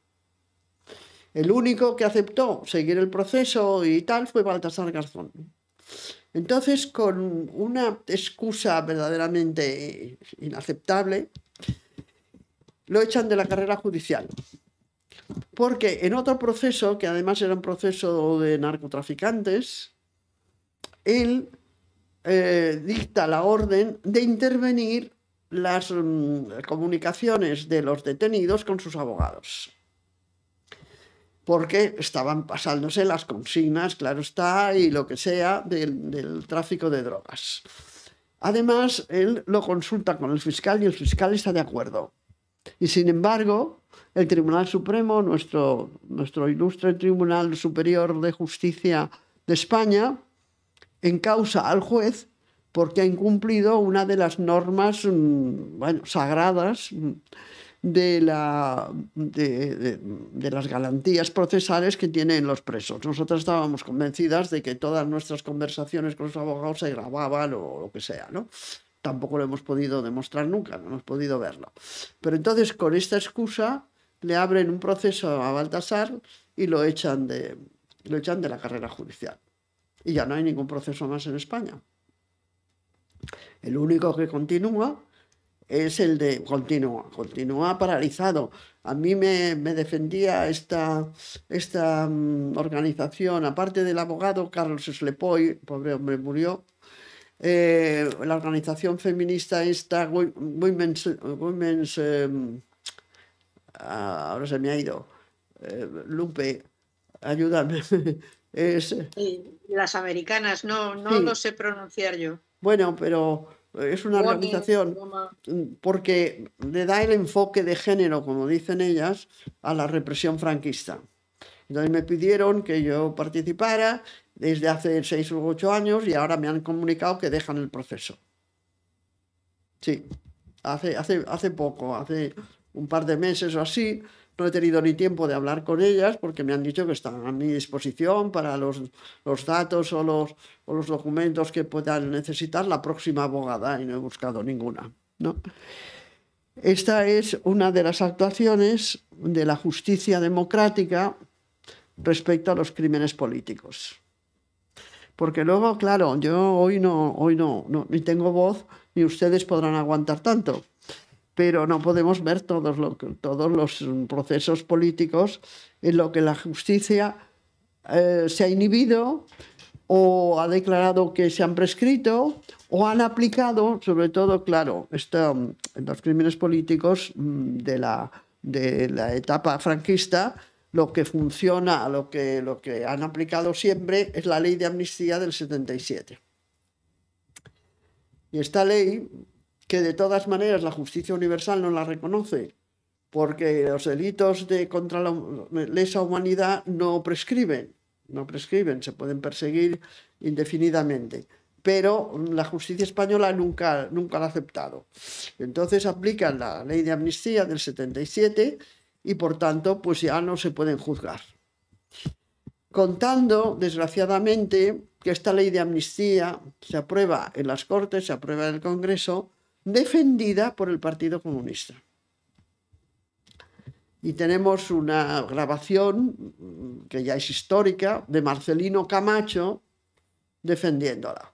El único que aceptó seguir el proceso y tal fue Baltasar Garzón. Entonces, con una excusa verdaderamente inaceptable, lo echan de la carrera judicial. Porque en otro proceso, que además era un proceso de narcotraficantes, él eh, dicta la orden de intervenir las mm, comunicaciones de los detenidos con sus abogados. Porque estaban pasándose las consignas, claro está, y lo que sea del tráfico de drogas. Además, él lo consulta con el fiscal y el fiscal está de acuerdo. Y sin embargo, el Tribunal Supremo, nuestro, nuestro ilustre Tribunal Superior de Justicia de España, en causa al juez porque ha incumplido una de las normas mm, sagradas mm, de, las garantías procesales que tienen los presos. Nosotras estábamos convencidas de que todas nuestras conversaciones con los abogados se grababan o lo que sea, ¿no? Tampoco lo hemos podido demostrar nunca, no hemos podido verlo. Pero entonces, con esta excusa, le abren un proceso a Baltasar y lo echan de, lo echan de la carrera judicial. Y ya no hay ningún proceso más en España. El único que continúa es el de continúa, continúa paralizado. A mí me, defendía esta, esta mm, organización, aparte del abogado Carlos Slepoy, pobre hombre murió, eh, la organización feminista esta, Women's, em, ahora se me ha ido. Eh, Lupe, ayúdame. las americanas, no, no lo sé pronunciar yo. Bueno, pero eh, es una organización porque le da el enfoque de género, como dicen ellas, a la represión franquista. Entonces me pidieron que yo participara desde hace seis u ocho años y ahora me han comunicado que dejan el proceso. Sí, hace, hace, hace poco, hace un par de meses o así. No he tenido ni tiempo de hablar con ellas porque me han dicho que están a mi disposición para los, los datos o los, o los documentos que puedan necesitar la próxima abogada y no he buscado ninguna. ¿no? Esta es una de las actuaciones de la justicia democrática respecto a los crímenes políticos. Porque luego, claro, yo hoy no, hoy no, no ni tengo voz, ni ustedes podrán aguantar tanto pero no podemos ver todos, los procesos políticos en lo que la justicia eh, se ha inhibido o ha declarado que se han prescrito o han aplicado, sobre todo, claro, en los crímenes políticos mm, de la, de la etapa franquista, lo que funciona, lo que, lo que han aplicado siempre es la ley de amnistía del 77. Y esta ley que de todas maneras la justicia universal no la reconoce, porque los delitos de contra la lesa humanidad no prescriben, no prescriben, se pueden perseguir indefinidamente. Pero la justicia española nunca, nunca la ha aceptado. Entonces aplican la ley de amnistía del 77 y por tanto pues ya no se pueden juzgar. Contando, desgraciadamente, que esta ley de amnistía se aprueba en las Cortes, se aprueba en el Congreso, defendida por el Partido Comunista. Y tenemos una grabación mm, que ya es histórica de Marcelino Camacho defendiéndola.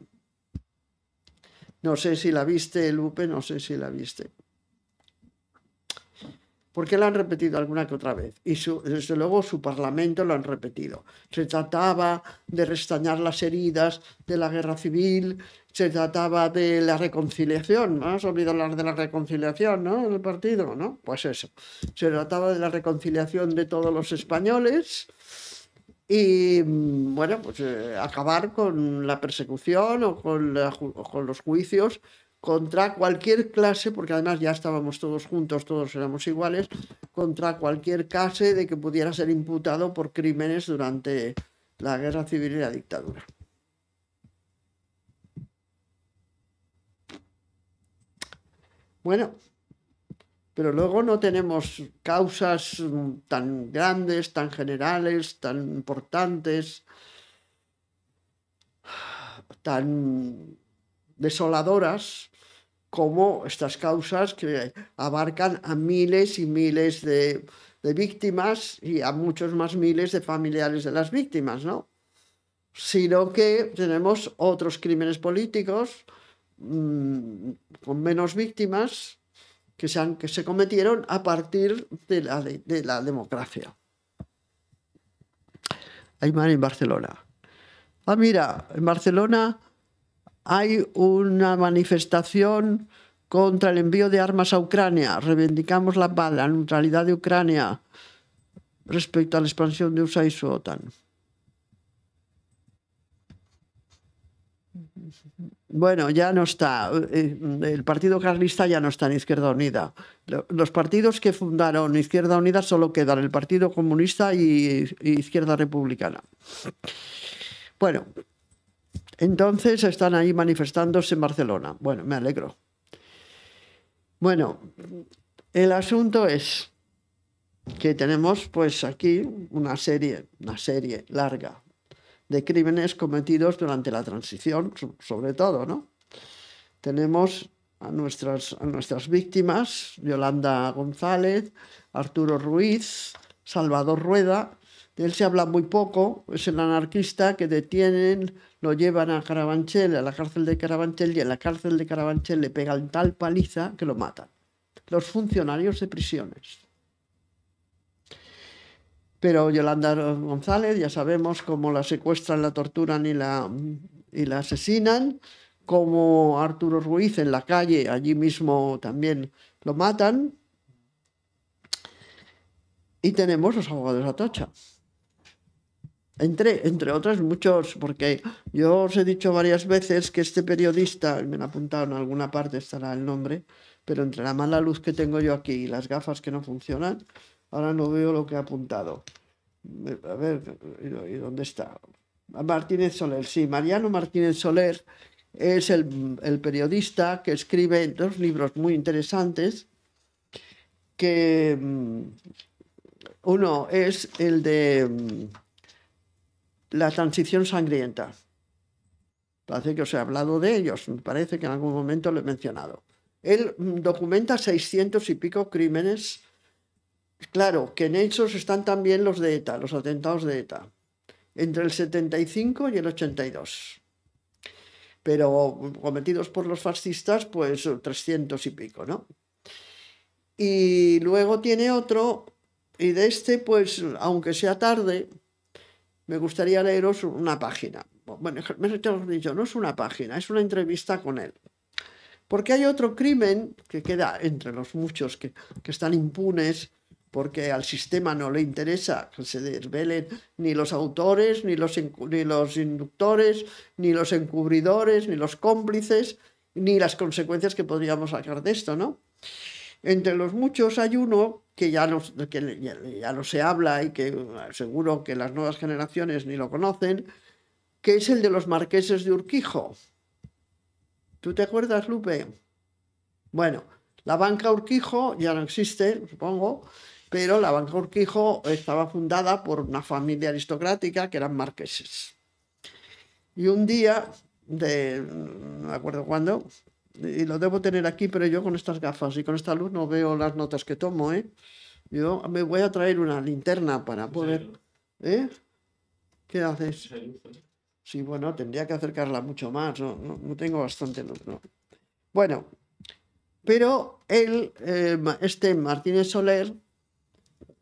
No sé si la viste, Lupe, no sé si la viste porque la han repetido alguna que otra vez. Y desde luego su parlamento lo han repetido. Se trataba de restañar las heridas de la guerra civil, se trataba de la reconciliación, ¿no? Has olvidado hablar de la reconciliación, ¿no? El partido, ¿no? Pues eso. Se trataba de la reconciliación de todos los españoles y, mm, bueno, pues eh, acabar con la persecución o con, o con los juicios contra cualquier clase, porque además ya estábamos todos juntos, todos éramos iguales, contra cualquier clase de que pudiera ser imputado por crímenes durante la guerra civil y la dictadura. Bueno, pero luego no tenemos causas tan grandes, tan generales, tan importantes, tan desoladoras como estas causas que abarcan a miles y miles de, víctimas y a muchos más miles de familiares de las víctimas, ¿no? Sino que tenemos otros crímenes políticos mm, con menos víctimas que se, que se cometieron a partir de la, de la democracia. Aymar en Barcelona. Ah, mira, en Barcelona hay una manifestación contra el envío de armas a Ucrania. Reivindicamos la paz, la neutralidad de Ucrania respecto a la expansión de USA y su OTAN. Bueno, ya no está. Eh, el Partido Carlista ya no está en Izquierda Unida. Los partidos que fundaron Izquierda Unida solo quedan el Partido Comunista y Izquierda Republicana. Bueno, entonces están ahí manifestándose en Barcelona. Bueno, me alegro. Bueno, el asunto es que tenemos pues aquí una serie, una serie larga de crímenes cometidos durante la transición, sobre todo, ¿no? Tenemos a nuestras, a nuestras víctimas, Yolanda González, Arturo Ruiz, Salvador Rueda, de él se habla muy poco, es el anarquista que detienen, lo llevan a Carabanchel, a la cárcel de Carabanchel, y en la cárcel de Carabanchel le pegan tal paliza que lo matan. Los funcionarios de prisiones. Pero Yolanda González, ya sabemos cómo la secuestran, la torturan y la, la asesinan, como Arturo Ruiz en la calle, allí mismo también lo matan. Y tenemos los abogados Atocha. Entre, entre otras muchos, porque yo os he dicho varias veces que este periodista, me han apuntado en alguna parte, estará el nombre, pero entre la mala luz que tengo yo aquí y las gafas que no funcionan, ahora no veo lo que ha apuntado. A ver, ¿y dónde está? Martínez Soler, sí, Mariano Martínez Soler es el, el periodista que escribe dos libros muy interesantes, que mm, uno es el de mm, la transición sangrienta. Parece que os he hablado de ellos, parece que en algún momento lo he mencionado. Él documenta 600 y pico crímenes. Claro, que en esos están también los de ETA, los atentados de ETA, entre el 75 y el 82. Pero cometidos por los fascistas, pues 300 y pico, ¿no? Y luego tiene otro, y de este, pues aunque sea tarde, me gustaría leeros una página. Bueno, dicho, no es una página, es una entrevista con él. Porque hay otro crimen que queda entre los muchos que, que están impunes porque al sistema no le interesa que se desvelen ni los autores, ni los, ni los inductores, ni los encubridores, ni los cómplices, ni las consecuencias que podríamos sacar de esto, ¿no? Entre los muchos hay uno que ya no, se habla y que ah, seguro que las nuevas generaciones ni lo conocen, que es el de los marqueses de Urquijo. ¿Tú te acuerdas, Lupe? Bueno, la banca Urquijo ya no existe, supongo, pero la banca Urquijo estaba fundada por una familia aristocrática que eran marqueses. Y un día, de, no me acuerdo cuándo, y lo debo tener aquí, pero yo con estas gafas y con esta luz no veo las notas que tomo, ¿eh? Yo me voy a traer una linterna para poder... ¿Eh? ¿Qué haces? Sí, bueno, tendría que acercarla mucho más, no, tengo bastante luz, ¿no? Bueno, pero él, eh, este Martínez Soler,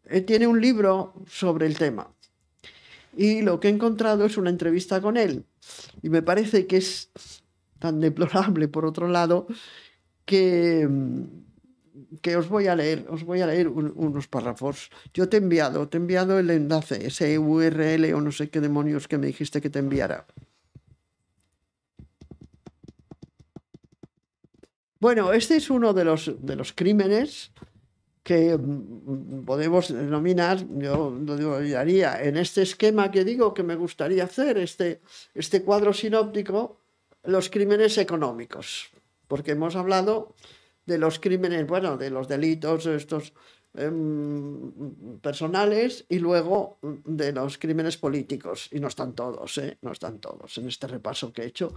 eh, tiene un libro sobre el tema. Y lo que he encontrado es una entrevista con él. Y me parece que es tan deplorable, por otro lado, que, mm, que os voy a leer, os voy a leer unos párrafos. Yo te he enviado, te enviado el enlace, ese URL o no sé qué demonios que me dijiste que te enviara. Bueno, este es uno de los, de los crímenes que mm, podemos denominar, yo lo denominaría, en este esquema que digo que me gustaría hacer, este, este cuadro sinóptico, los crímenes económicos, porque hemos hablado de los crímenes, bueno, de los delitos estos em, personales y luego de los crímenes políticos. Y no están todos, ¿eh? No están todos en este repaso que he hecho,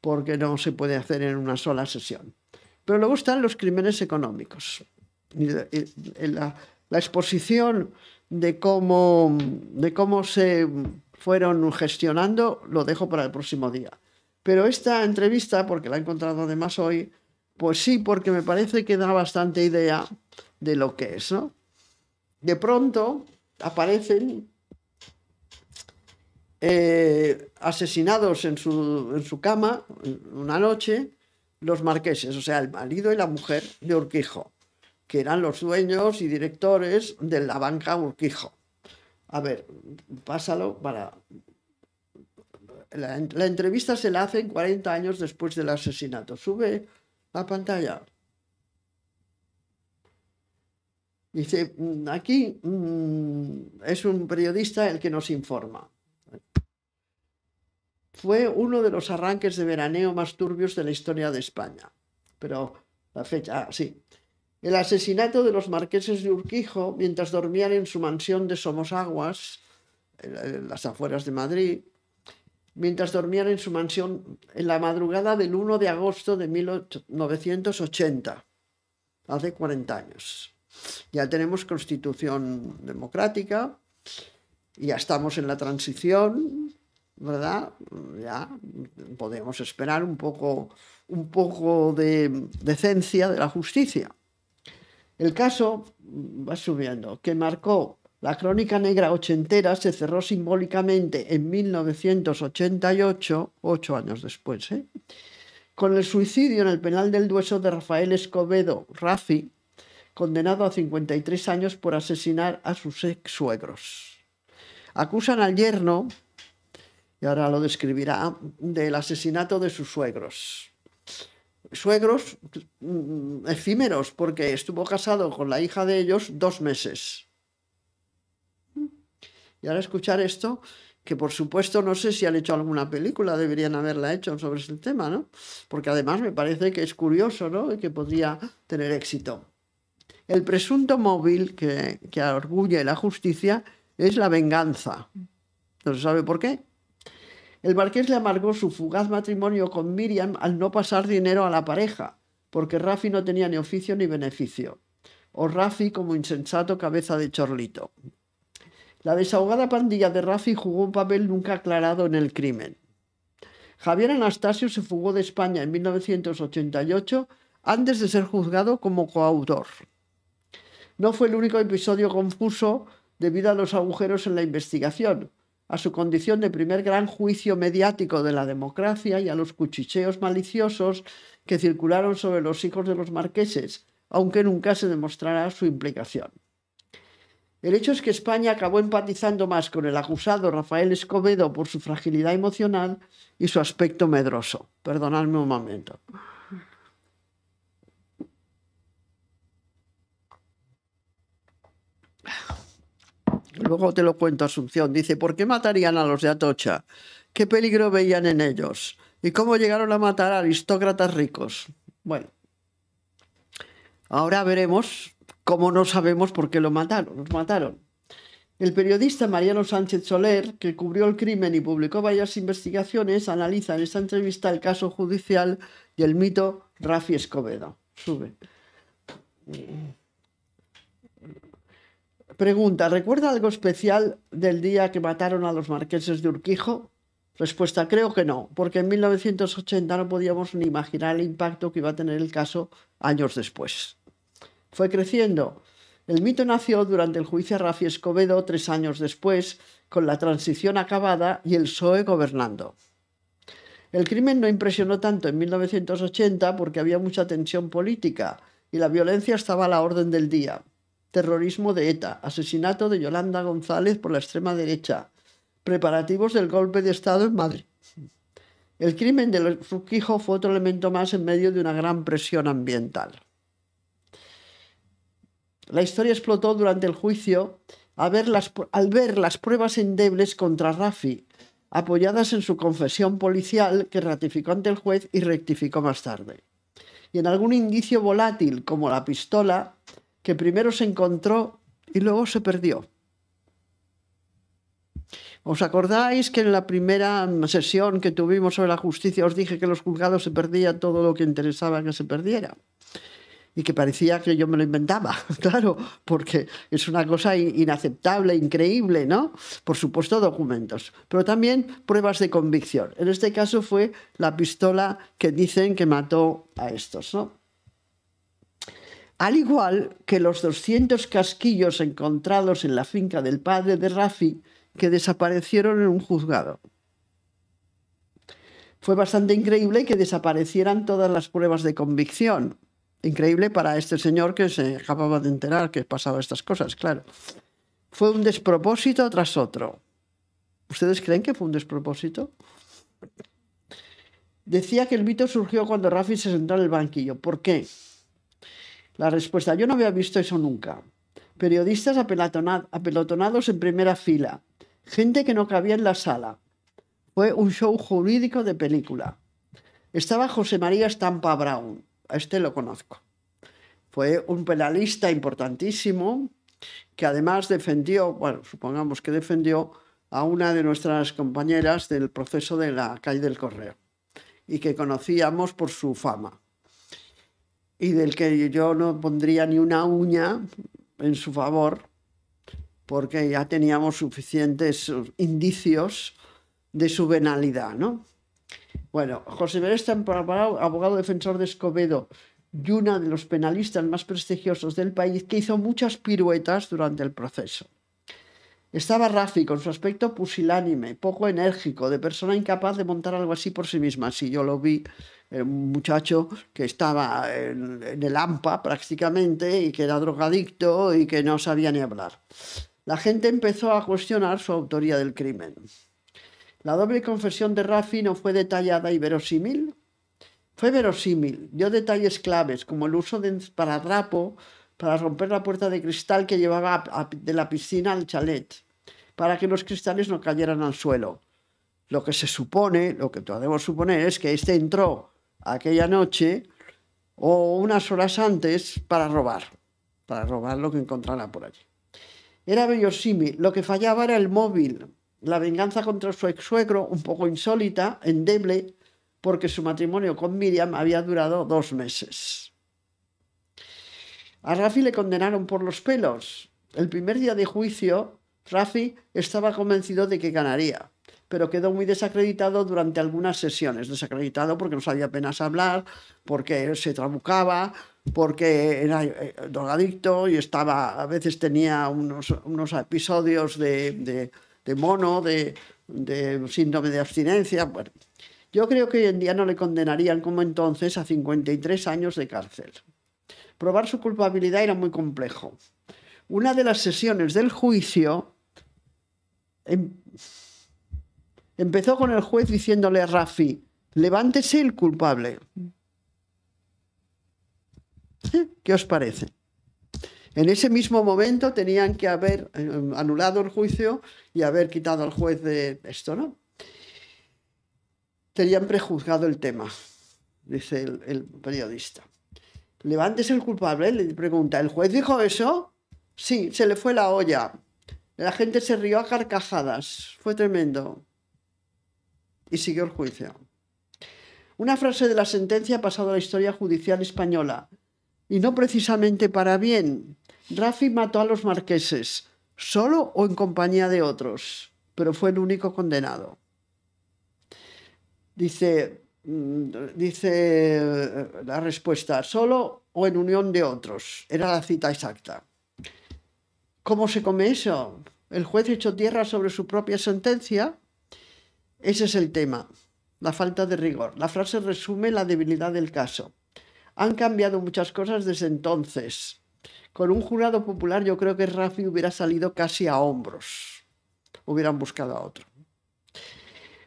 porque no se puede hacer en una sola sesión. Pero luego están los crímenes económicos. la, exposición de cómo, de cómo se fueron gestionando lo dejo para el próximo día. Pero esta entrevista, porque la he encontrado además hoy, pues sí, porque me parece que da bastante idea de lo que es, ¿no? De pronto aparecen eh, asesinados en su, en su cama una noche los marqueses, o sea, el marido y la mujer de Urquijo, que eran los dueños y directores de la banca Urquijo. A ver, pásalo para la, entrevista se la en 40 años después del asesinato. Sube la pantalla. Dice, mm, aquí mm, es un periodista el que nos informa. Fue uno de los arranques de veraneo más turbios de la historia de España. Pero la fecha, ah, sí. El asesinato de los marqueses de Urquijo mientras dormían en su mansión de Somosaguas, en las afueras de Madrid, mientras dormían en su mansión en la madrugada del 1 de agosto de 1980, hace 40 años. Ya tenemos constitución democrática, ya estamos en la transición, ¿verdad? Ya podemos esperar un poco, un poco de decencia de la justicia. El caso va subiendo, que marcó la Crónica Negra ochentera se cerró simbólicamente en 1988, ocho años después, ¿eh? con el suicidio en el penal del Dueso de Rafael Escobedo Rafi, condenado a 53 años por asesinar a sus ex suegros. Acusan al yerno, y ahora lo describirá, del asesinato de sus suegros. Suegros mm, efímeros, porque estuvo casado con la hija de ellos dos meses y ahora escuchar esto, que por supuesto no sé si han hecho alguna película, deberían haberla hecho sobre ese tema, ¿no? Porque además me parece que es curioso, ¿no? Y que podría tener éxito. El presunto móvil que, que orgulle la justicia es la venganza. No se sabe por qué. El marqués le amargó su fugaz matrimonio con Miriam al no pasar dinero a la pareja, porque Rafi no tenía ni oficio ni beneficio. O Rafi como insensato cabeza de chorlito. La desahogada pandilla de Rafi jugó un papel nunca aclarado en el crimen. Javier Anastasio se fugó de España en 1988 antes de ser juzgado como coautor. No fue el único episodio confuso debido a los agujeros en la investigación, a su condición de primer gran juicio mediático de la democracia y a los cuchicheos maliciosos que circularon sobre los hijos de los marqueses, aunque nunca se demostrará su implicación. El hecho es que España acabó empatizando más con el acusado Rafael Escobedo por su fragilidad emocional y su aspecto medroso. Perdonadme un momento. Luego te lo cuento, Asunción. Dice, ¿por qué matarían a los de Atocha? ¿Qué peligro veían en ellos? ¿Y cómo llegaron a matar a aristócratas ricos? Bueno, ahora veremos como no sabemos por qué lo mataron, los mataron. El periodista Mariano Sánchez Soler, que cubrió el crimen y publicó varias investigaciones, analiza en esta entrevista el caso judicial y el mito Rafi Escobedo. Sube. Pregunta, ¿recuerda algo especial del día que mataron a los marqueses de Urquijo? Respuesta, creo que no, porque en 1980 no podíamos ni imaginar el impacto que iba a tener el caso años después. Fue creciendo. El mito nació durante el juicio a Rafi Escobedo tres años después, con la transición acabada y el PSOE gobernando. El crimen no impresionó tanto en 1980 porque había mucha tensión política y la violencia estaba a la orden del día. Terrorismo de ETA, asesinato de Yolanda González por la extrema derecha, preparativos del golpe de Estado en Madrid. El crimen de Fruquijo fue otro elemento más en medio de una gran presión ambiental. La historia explotó durante el juicio al ver las, pruebas endebles contra Rafi, apoyadas en su confesión policial que ratificó ante el juez y rectificó más tarde. Y en algún indicio volátil, como la pistola, que primero se encontró y luego se perdió. ¿Os acordáis que en la primera sesión que tuvimos sobre la justicia os dije que los juzgados se perdía todo lo que interesaba que se perdiera? y que parecía que yo me lo inventaba, claro, porque es una cosa inaceptable, increíble, ¿no? Por supuesto, documentos, pero también pruebas de convicción. En este caso fue la pistola que dicen que mató a estos, ¿no? Al igual que los 200 casquillos encontrados en la finca del padre de Rafi que desaparecieron en un juzgado. Fue bastante increíble que desaparecieran todas las pruebas de convicción, Increíble para este señor que se acababa de enterar que pasaba estas cosas, claro. Fue un despropósito tras otro. ¿Ustedes creen que fue un despropósito? Decía que el mito surgió cuando Rafi se sentó en el banquillo. ¿Por qué? La respuesta, yo no había visto eso nunca. Periodistas apelotonados en primera fila. Gente que no cabía en la sala. Fue un show jurídico de película. Estaba José María Estampa Brown, este lo conozco. Fue un penalista importantísimo que además defendió, bueno, supongamos que defendió a una de nuestras compañeras del proceso de la calle del Correo y que conocíamos por su fama y del que yo no pondría ni una uña en su favor porque ya teníamos suficientes indicios de su venalidad, ¿no? Bueno, José Beresta abogado defensor de Escobedo y una de los penalistas más prestigiosos del país, que hizo muchas piruetas durante el proceso. Estaba Rafi con su aspecto pusilánime, poco enérgico, de persona incapaz de montar algo así por sí misma. Si yo lo vi, un muchacho que estaba en, en, el AMPA prácticamente y que era drogadicto y que no sabía ni hablar. La gente empezó a cuestionar su autoría del crimen. La doble confesión de Rafi no fue detallada y verosímil. Fue verosímil, dio detalles claves, como el uso de esparadrapo para romper la puerta de cristal que llevaba de la piscina al chalet, para que los cristales no cayeran al suelo. Lo que se supone, lo que debemos suponer, es que este entró aquella noche o unas horas antes para robar, para robar lo que encontrara por allí. Era verosímil, lo que fallaba era el móvil, la venganza contra su ex suegro, un poco insólita, endeble, porque su matrimonio con Miriam había durado dos meses. A Rafi le condenaron por los pelos. El primer día de juicio, Rafi estaba convencido de que ganaría, pero quedó muy desacreditado durante algunas sesiones. Desacreditado porque no sabía apenas hablar, porque se trabucaba, porque era eh, drogadicto y estaba, a veces tenía unos, episodios de de mono, de, síndrome de abstinencia. yo creo que hoy en día no le condenarían como entonces a 53 años de cárcel. Probar su culpabilidad era muy complejo. Una de las sesiones del juicio em, empezó con el juez diciéndole a Rafi, levántese el culpable. Mm. ¿Eh? ¿Qué os parece? En ese mismo momento tenían que haber eh, anulado el juicio y haber quitado al juez de esto, ¿no? Tenían prejuzgado el tema, dice el, periodista. Levantes el culpable, le pregunta, ¿el juez dijo eso? Sí, se le fue la olla. La gente se rió a carcajadas, fue tremendo. Y siguió el juicio. Una frase de la sentencia ha pasado a la historia judicial española, y no precisamente para bien, Rafi mató a los marqueses, solo o en compañía de otros, pero fue el único condenado. Dice, mm, dice eh, la respuesta, solo o en unión de otros. Era la cita exacta. ¿Cómo se come eso? El juez echó tierra sobre su propia sentencia. Ese es el tema, la falta de rigor. La frase resume la debilidad del caso. Han cambiado muchas cosas desde entonces. Con un jurado popular yo creo que Rafi hubiera salido casi a hombros. Hubieran buscado a otro.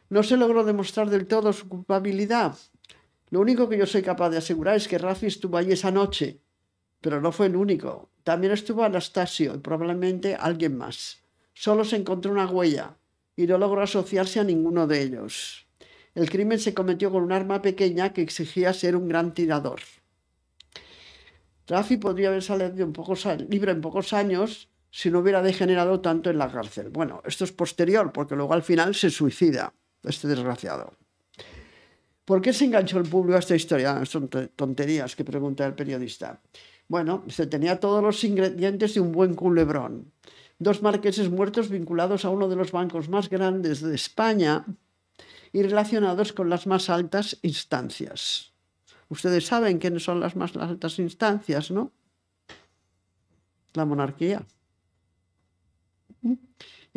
No se logró demostrar del todo su culpabilidad. Lo único que yo soy capaz de asegurar es que Rafi estuvo allí esa noche, pero no fue el único. También estuvo Anastasio y probablemente alguien más. Solo se encontró una huella y no logró asociarse a ninguno de ellos. El crimen se cometió con un arma pequeña que exigía ser un gran tirador. Trafi podría haber salido libre en pocos años si no hubiera degenerado tanto en la cárcel. Bueno, esto es posterior, porque luego al final se suicida este desgraciado. ¿Por qué se enganchó el público a esta historia? Ah, son tonterías que pregunta el periodista. Bueno, se tenía todos los ingredientes de un buen culebrón. Dos marqueses muertos vinculados a uno de los bancos más grandes de España y relacionados con las más altas instancias. Ustedes saben quiénes son las más altas instancias, ¿no? La monarquía.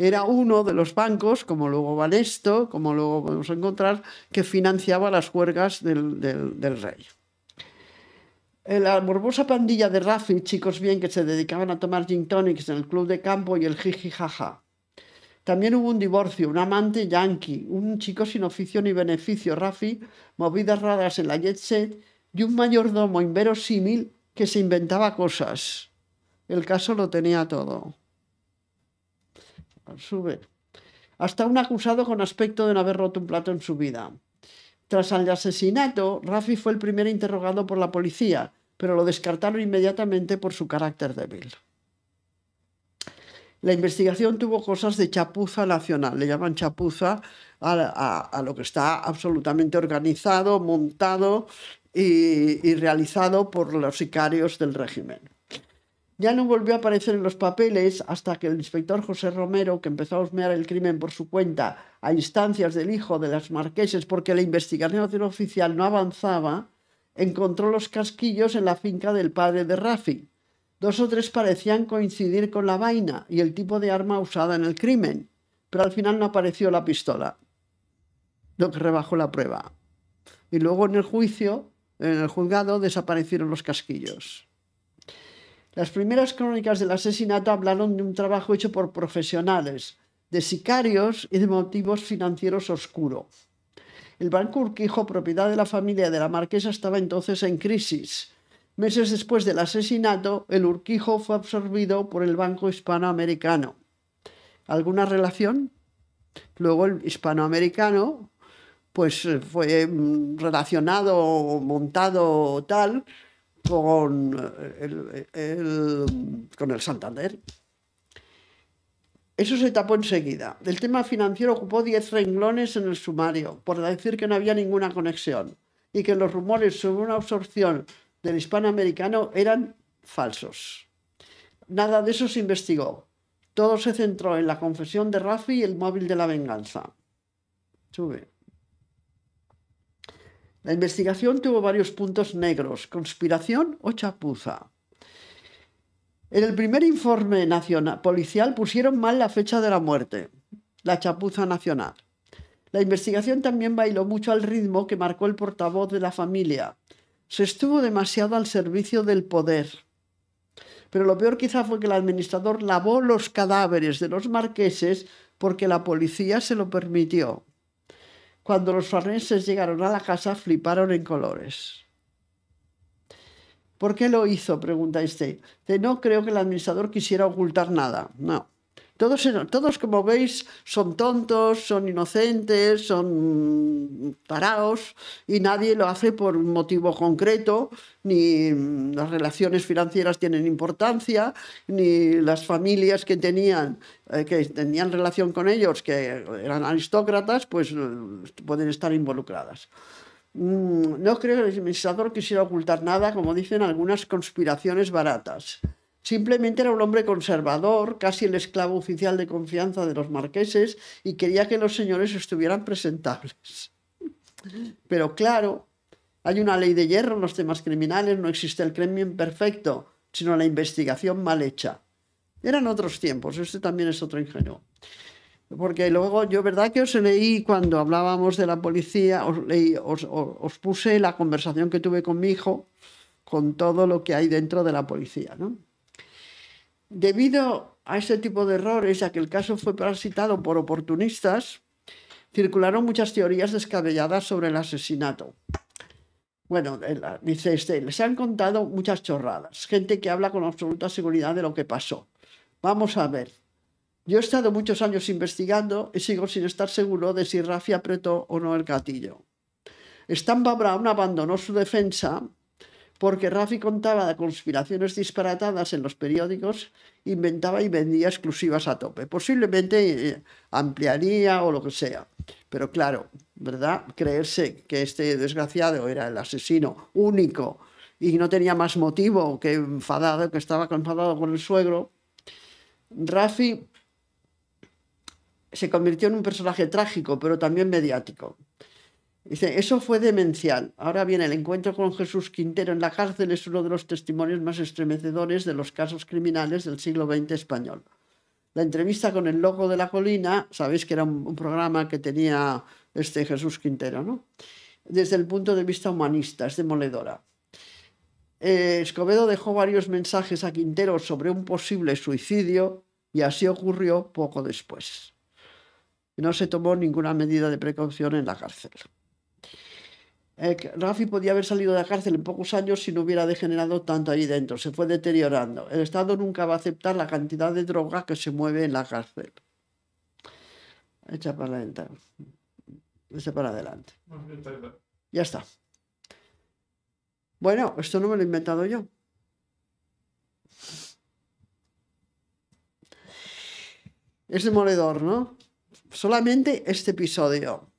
Era uno de los bancos, como luego van esto, como luego podemos encontrar, que financiaba las juergas del, del rey la morbosa pandilla de Rafi, chicos bien que se dedicaban a tomar gin tonics en el club de campo y el jiji jaja. También hubo un divorcio, un amante yankee, un chico sin oficio ni beneficio, Rafi, movidas raras en la jet set y un mayordomo inverosímil que se inventaba cosas. El caso lo tenía todo. Sube. Hasta un acusado con aspecto de no haber roto un plato en su vida. Tras el asesinato, Rafi fue el primer interrogado por la policía, pero lo descartaron inmediatamente por su carácter débil la investigación tuvo cosas de chapuza nacional, le llaman chapuza a, lo que está absolutamente organizado, montado y, realizado por los sicarios del régimen. Ya no volvió a aparecer en los papeles hasta que el inspector José Romero, que empezó a osmear el crimen por su cuenta a instancias del hijo de las marqueses porque la investigación oficial no avanzaba, encontró los casquillos en la finca del padre de Rafi, Dos o tres parecían coincidir con la vaina y el tipo de arma usada en el crimen, pero al final no apareció la pistola, lo que rebajó la prueba. Y luego en el juicio, en el juzgado, desaparecieron los casquillos. Las primeras crónicas del asesinato hablaron de un trabajo hecho por profesionales, de sicarios y de motivos financieros oscuros. El Banco Urquijo, propiedad de la familia de la marquesa, estaba entonces en crisis Meses después del asesinato, el Urquijo fue absorbido por el Banco Hispanoamericano. ¿Alguna relación? Luego el hispanoamericano pues eh, fue mm, relacionado o montado tal con eh, el, con el Santander. Eso se tapó enseguida. El tema financiero ocupó 10 renglones en el sumario, por decir que no había ninguna conexión y que los rumores sobre una absorción del hispanoamericano eran falsos. Nada de eso se investigó. Todo se centró en la confesión de Rafi y el móvil de la venganza. La investigación tuvo varios puntos negros, conspiración o chapuza. En el primer informe policial pusieron mal la fecha de la muerte, la chapuza nacional. La investigación también bailó mucho al ritmo que marcó el portavoz de la familia, se estuvo demasiado al servicio del poder. Pero lo peor quizá fue que el administrador lavó los cadáveres de los marqueses porque la policía se lo permitió. Cuando los farneses llegaron a la casa, fliparon en colores. ¿Por qué lo hizo? Pregunta este. No creo que el administrador quisiera ocultar nada. No. Todos, como veis, son tontos, son inocentes, son paraos, y nadie lo hace por un motivo concreto, ni las relaciones financieras tienen importancia, ni las familias que tenían, eh, que tenían relación con ellos, que eran aristócratas, pues eh, pueden estar involucradas. Mm, no creo que el administrador quisiera ocultar nada, como dicen algunas conspiraciones baratas. Simplemente era un hombre conservador, casi el esclavo oficial de confianza de los marqueses, y quería que los señores estuvieran presentables. Pero claro, hay una ley de hierro en los temas criminales, no existe el crimen perfecto, sino la investigación mal hecha. Eran otros tiempos, este también es otro ingenuo. Porque luego yo, ¿verdad que os leí cuando hablábamos de la policía? Os, os puse la conversación que tuve con mi hijo con todo lo que hay dentro de la policía, ¿no? Debido a este tipo de errores, ya que el caso fue parasitado por oportunistas, circularon muchas teorías descabelladas sobre el asesinato. Bueno, dice este, les han contado muchas chorradas, gente que habla con absoluta seguridad de lo que pasó. Vamos a ver. Yo he estado muchos años investigando y sigo sin estar seguro de si Rafi apretó o no el gatillo. Stamba Brown abandonó su defensa porque Rafi contaba conspiraciones disparatadas en los periódicos, inventaba y vendía exclusivas a tope. Posiblemente eh, ampliaría o lo que sea. Pero claro, ¿verdad? Creerse que este desgraciado era el asesino único y no tenía más motivo que enfadado, que estaba enfadado con el suegro, Rafi se convirtió en un personaje trágico, pero también mediático. Dice, eso fue demencial. Ahora bien, el encuentro con Jesús Quintero en la cárcel es uno de los testimonios más estremecedores de los casos criminales del siglo XX español. La entrevista con el loco de la colina, sabéis que era un, programa que tenía este Jesús Quintero, ¿no? Desde el punto de vista humanista, es demoledora. Eh, Escobedo dejó varios mensajes a Quintero sobre un posible suicidio y así ocurrió poco después. No se tomó ninguna medida de precaución en la cárcel. Eh, Rafi podía haber salido de la cárcel en pocos años si no hubiera degenerado tanto ahí dentro, se fue deteriorando. El Estado nunca va a aceptar la cantidad de droga que se mueve en la cárcel. Echa para adelante. Echa para adelante. Ya está. Bueno, esto no me lo he inventado yo. Es demoledor, ¿no? Solamente este episodio.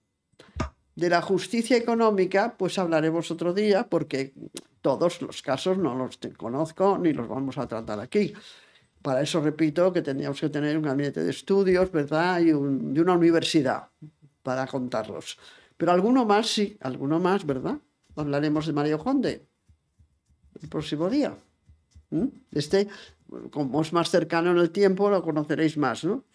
De la justicia económica, pues hablaremos otro día, porque todos los casos no los conozco ni los vamos a tratar aquí. Para eso repito que tendríamos que tener un gabinete de estudios, ¿verdad? Y, una universidad para contarlos. Pero alguno más, sí, alguno más, ¿verdad? Hablaremos de Mario Conde el próximo día. Este, como es más cercano en el tiempo, lo conoceréis más, ¿no?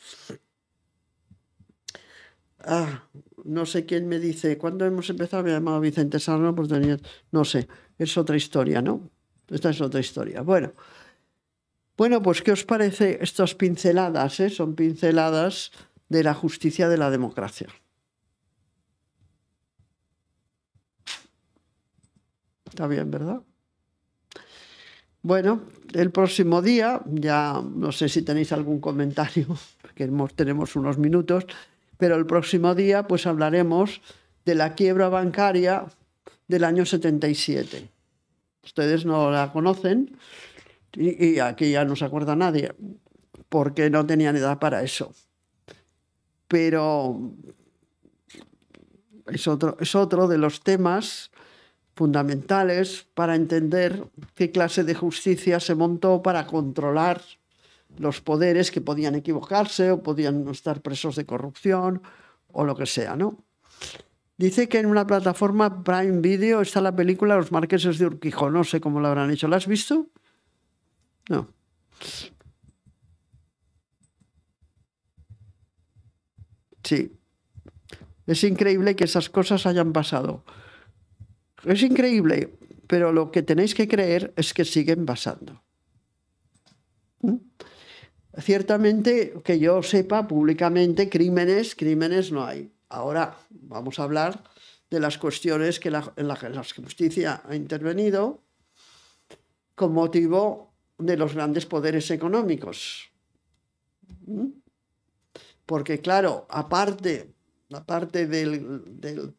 Ah, no sé quién me dice, ¿Cuándo hemos empezado me llamado Vicente Sarno, pues tenía, no sé, es otra historia, ¿no? Esta es otra historia. Bueno, bueno pues ¿qué os parece estas pinceladas? Eh? Son pinceladas de la justicia de la democracia. Está bien, ¿verdad? Bueno, el próximo día, ya no sé si tenéis algún comentario, porque tenemos unos minutos, pero el próximo día pues hablaremos de la quiebra bancaria del año 77. Ustedes no la conocen y, aquí ya no se acuerda nadie, porque no tenían edad para eso. Pero es otro de los temas fundamentales para entender qué clase de justicia se montó para controlar los poderes que podían equivocarse o podían estar presos de corrupción o lo que sea, ¿no? Dice que en una plataforma Prime Video está la película Los Marqueses de Urquijo. No sé cómo la habrán hecho. ¿La has visto? No. Sí. Es increíble que esas cosas hayan pasado. Es increíble, pero lo que tenéis que creer es que siguen pasando. Ciertamente, que yo sepa públicamente, crímenes, crímenes no hay. Ahora vamos a hablar de las cuestiones en las que la, justicia ha intervenido con motivo de los grandes poderes económicos. ¿Mm? Porque claro, aparte, aparte del,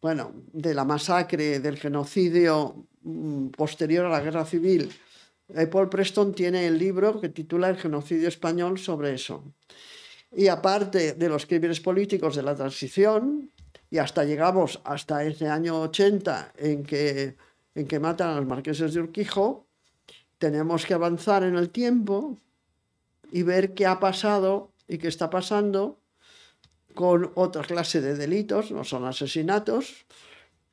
bueno, de la masacre, del genocidio mm, posterior a la guerra civil, eh, Paul Preston tiene el libro que titula El genocidio español sobre eso. Y aparte de los crímenes políticos de la transición, y hasta llegamos hasta ese año 80 en que, en que matan a los marqueses de Urquijo, tenemos que avanzar en el tiempo y ver qué ha pasado y qué está pasando con otra clase de delitos, no son asesinatos,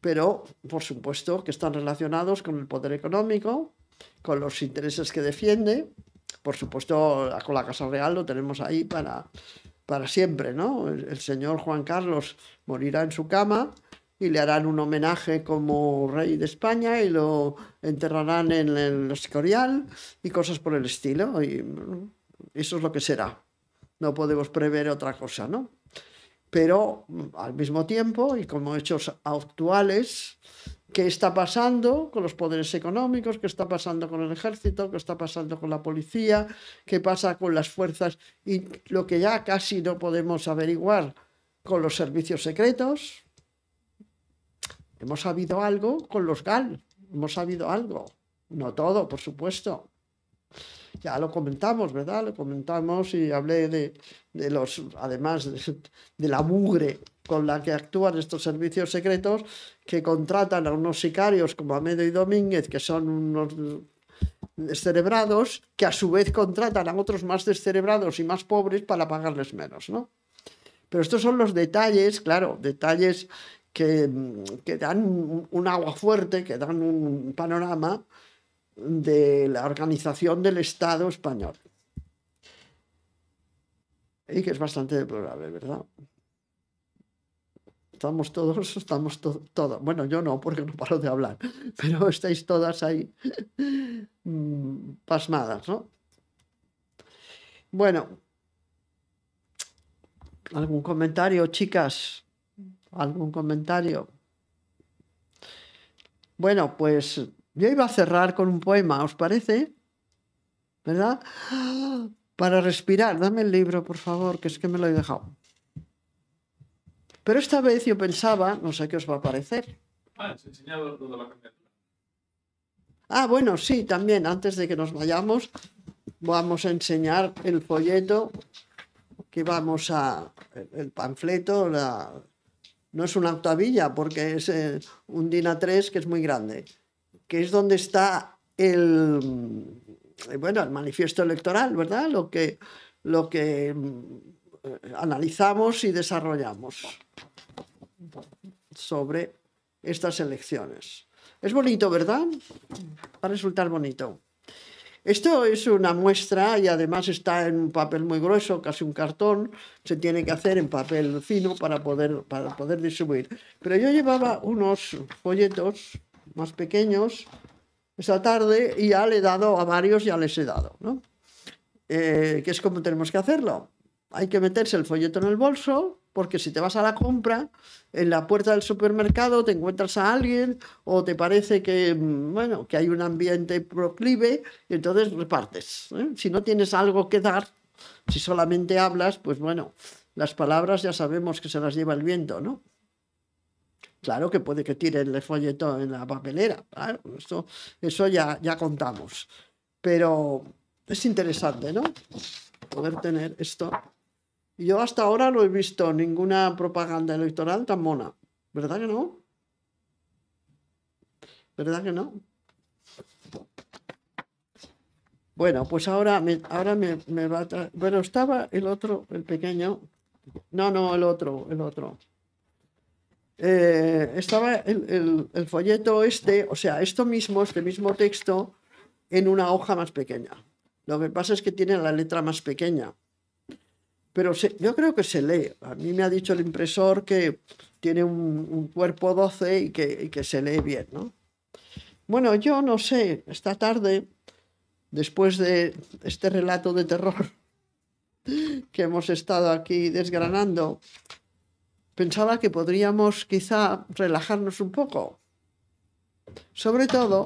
pero por supuesto que están relacionados con el poder económico, con los intereses que defiende. Por supuesto, con la Casa Real lo tenemos ahí para, para siempre, ¿no? El, señor Juan Carlos morirá en su cama y le harán un homenaje como rey de España y lo enterrarán en el Escorial y cosas por el estilo. Y eso es lo que será. No podemos prever otra cosa, ¿no? Pero al mismo tiempo, y como hechos actuales, qué está pasando con los poderes económicos, qué está pasando con el ejército, qué está pasando con la policía, qué pasa con las fuerzas y lo que ya casi no podemos averiguar con los servicios secretos. Hemos sabido algo con los GAL, hemos sabido algo, no todo, por supuesto. Ya lo comentamos, ¿verdad? Lo comentamos y hablé de, los, además de, de la mugre con la que actúan estos servicios secretos que contratan a unos sicarios como Amedo y Domínguez, que son unos descerebrados, que a su vez contratan a otros más descerebrados y más pobres para pagarles menos, Pero estos son los detalles, claro, detalles que dan un agua fuerte, que dan un panorama de la organización del Estado español. Y que es bastante deplorable, ¿verdad? estamos todos, estamos todos. Bueno, yo no, porque no paro de hablar, pero estáis todas ahí mm, pasmadas, ¿no? Bueno, ¿algún comentario, chicas? ¿Algún comentario? Bueno, pues yo iba a cerrar con un poema, ¿os parece? ¿Verdad? Para respirar, dame el libro, por favor, que es que me lo he dejado. Pero esta vez yo pensaba, no sé qué os va a parecer. Ah, ah, bueno, sí, también, antes de que nos vayamos, vamos a enseñar el folleto que vamos a. el panfleto, no es una octavilla, porque es eh, un DINA 3 que es muy grande, que es donde está el. Eh, bueno, el manifiesto electoral, ¿verdad? Lo que. lo que mm, eh, analizamos y desarrollamos sobre estas elecciones. Es bonito, ¿verdad? Va a resultar bonito. Esto es una muestra y además está en un papel muy grueso, casi un cartón. Se tiene que hacer en papel fino para poder, para poder distribuir. Pero yo llevaba unos folletos más pequeños esta tarde y ya le he dado a varios, ya les he dado, ¿no? Eh, que es como tenemos que hacerlo. Hay que meterse el folleto en el bolso, porque si te vas a la compra, en la puerta del supermercado te encuentras a alguien o te parece que, mm, bueno, que hay un ambiente proclive, y entonces repartes. ¿eh? Si no tienes algo que dar, si solamente hablas, pues bueno, las palabras ya sabemos que se las lleva el viento, ¿no? Claro que puede que tiren el folleto en la papelera, eso, eso ya, ya contamos. Pero es interesante, ¿no? Poder tener esto. Yo hasta ahora no he visto ninguna propaganda electoral tan mona. ¿Verdad que no? ¿Verdad que no? Bueno, pues ahora me, ahora me, va a Bueno, estaba el otro, el pequeño. No, no, el otro, el otro. Eh, estaba el, folleto este, o sea, esto mismo, este mismo texto, en una hoja más pequeña. Lo que pasa es que tiene la letra más pequeña pero yo creo que se lee. A mí me ha dicho el impresor que tiene un, cuerpo 12 y que, y que, se lee bien, ¿no? Bueno, yo no sé, esta tarde, después de este relato de terror que hemos estado aquí desgranando, pensaba que podríamos quizá relajarnos un poco. Sobre todo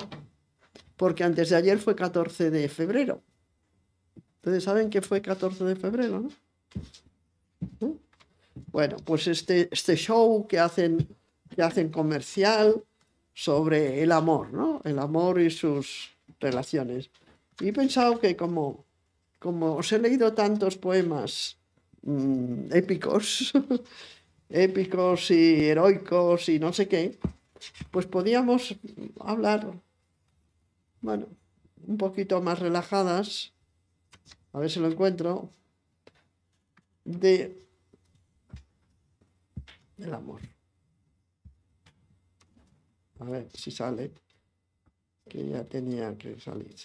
porque antes de ayer fue 14 de febrero. Ustedes saben que fue 14 de febrero, ¿no? Bueno, pues este, este, show que hacen, que hacen comercial sobre el amor, ¿no? El amor y sus relaciones. Y he pensado que como, como os he leído tantos poemas mm, épicos, épicos y heroicos y no sé qué, pues podíamos hablar, bueno, un poquito más relajadas, a ver si lo encuentro, de del amor. A ver si sale, que ya tenía que salir.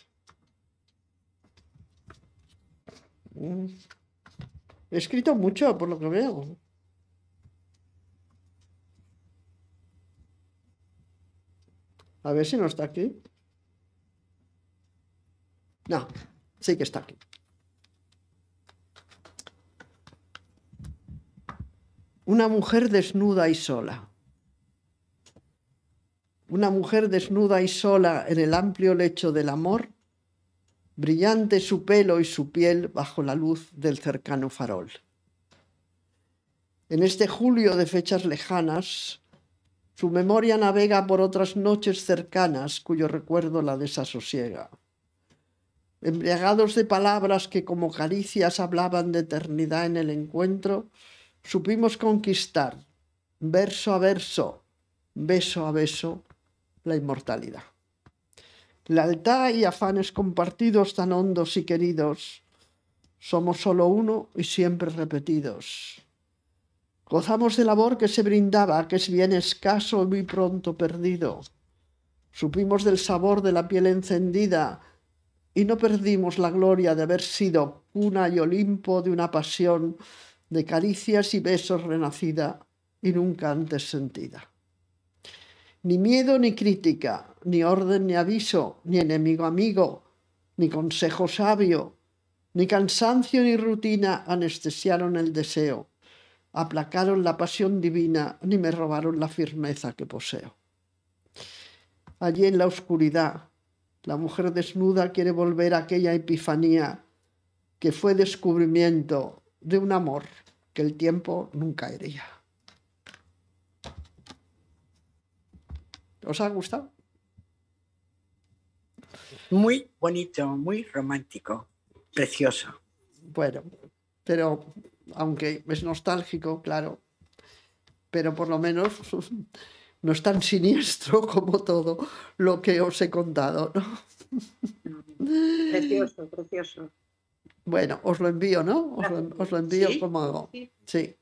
Mm. He escrito mucho, por lo que veo. A ver si no está aquí. No, sí que está aquí. Una mujer desnuda y sola. Una mujer desnuda y sola en el amplio lecho del amor, brillante su pelo y su piel bajo la luz del cercano farol. En este julio de fechas lejanas, su memoria navega por otras noches cercanas cuyo recuerdo la desasosiega. Embriagados de palabras que como caricias hablaban de eternidad en el encuentro, supimos conquistar verso a verso, beso a beso, la inmortalidad. Lealtad y afanes compartidos tan hondos y queridos, somos solo uno y siempre repetidos. Gozamos de labor que se brindaba, que es bien escaso y muy pronto perdido. Supimos del sabor de la piel encendida y no perdimos la gloria de haber sido cuna y olimpo de una pasión de caricias y besos renacida y nunca antes sentida. Ni miedo ni crítica, ni orden ni aviso, ni enemigo amigo, ni consejo sabio, ni cansancio ni rutina anestesiaron el deseo, aplacaron la pasión divina, ni me robaron la firmeza que poseo. Allí en la oscuridad, la mujer desnuda quiere volver a aquella epifanía que fue descubrimiento de un amor que el tiempo nunca hería. ¿Os ha gustado? Muy bonito, muy romántico, precioso. Bueno, pero aunque es nostálgico, claro, pero por lo menos no es tan siniestro como todo lo que os he contado. ¿no? Precioso, precioso. Bueno, os lo envío, ¿no? Os lo, envío como hago. Sí.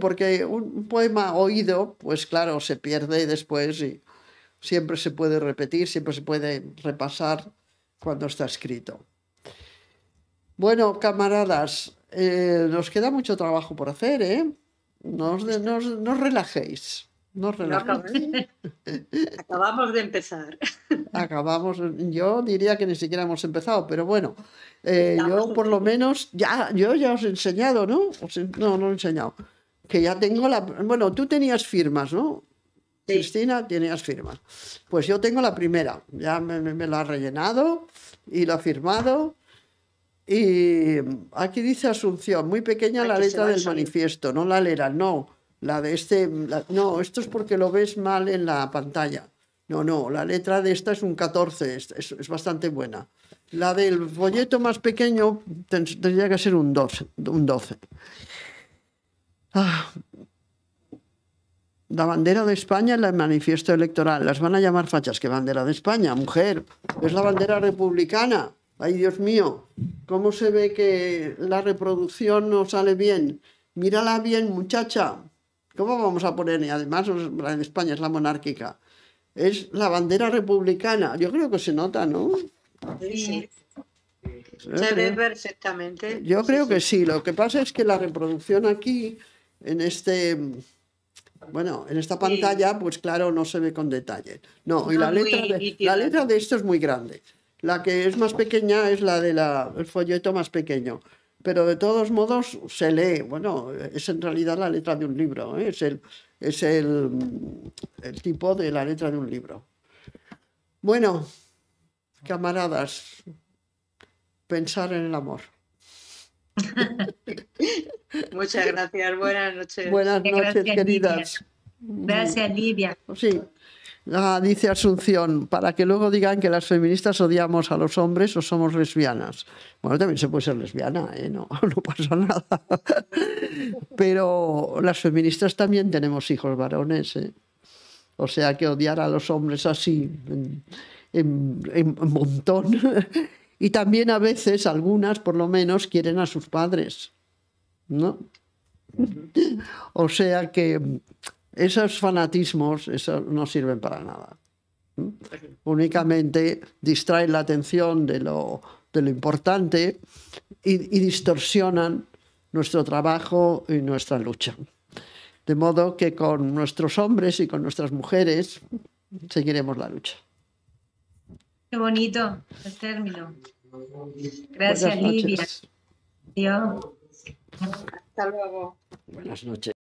porque un poema oído, pues claro, se pierde después y siempre se puede repetir, siempre se puede repasar cuando está escrito. Bueno, camaradas, eh, nos queda mucho trabajo por hacer, ¿eh? No no os relajéis. Nos relajamos. Acabamos de empezar. Acabamos, yo diría que ni siquiera hemos empezado, pero bueno, eh, yo por lo menos, ya, yo ya os he enseñado, ¿no? no, no he enseñado. Que ya tengo la... Bueno, tú tenías firmas, ¿no? Cristina, tenías firmas. Pues yo tengo la primera, ya me, la ha rellenado y la ha firmado. Y aquí dice Asunción, muy pequeña la letra del manifiesto, no la leerán, no la de este, no, esto es porque lo ves mal en la pantalla. No, no, la letra de esta es un 14, es, bastante buena. La del folleto más pequeño tendría que ser un 12. Un 12. Ah. La bandera de España en el manifiesto electoral. Las van a llamar fachas. que bandera de España? Mujer. Es la bandera republicana. Ay, Dios mío. ¿Cómo se ve que la reproducción no sale bien? Mírala bien, muchacha. ¿Cómo vamos a poner? Y además en España es la monárquica. Es la bandera republicana. Yo creo que se nota, ¿no? Sí. ¿eh? Se ve perfectamente. Yo creo que sí. Lo que pasa es que la reproducción aquí, en este... Bueno, en esta pantalla, pues claro, no se ve con detalle. No, y la letra, de, la letra de esto es muy grande. La que es más pequeña es la del el folleto más pequeño pero de todos modos se lee, bueno, es en realidad la letra de un libro, ¿eh? es, el, es el, tipo de la letra de un libro. Bueno, camaradas, pensar en el amor. Muchas gracias, buenas noches. Buenas noches, queridas. Gracias, Lidia. Sí. Ah, dice Asunción, para que luego digan que las feministas odiamos a los hombres o somos lesbianas. Bueno, también se puede ser lesbiana, ¿eh? no, pasa nada. Pero las feministas también tenemos hijos varones. ¿eh? O sea que odiar a los hombres así en, montón. Y también a veces, algunas por lo menos, quieren a sus padres. ¿No? O sea que esos fanatismos eso no sirven para nada. ¿Mm? Únicamente distraen la atención de lo, importante y, distorsionan nuestro trabajo y nuestra lucha. De modo que con nuestros hombres y con nuestras mujeres seguiremos la lucha. Qué bonito el término. Gracias, Lidia. Adiós. Hasta luego. Buenas noches.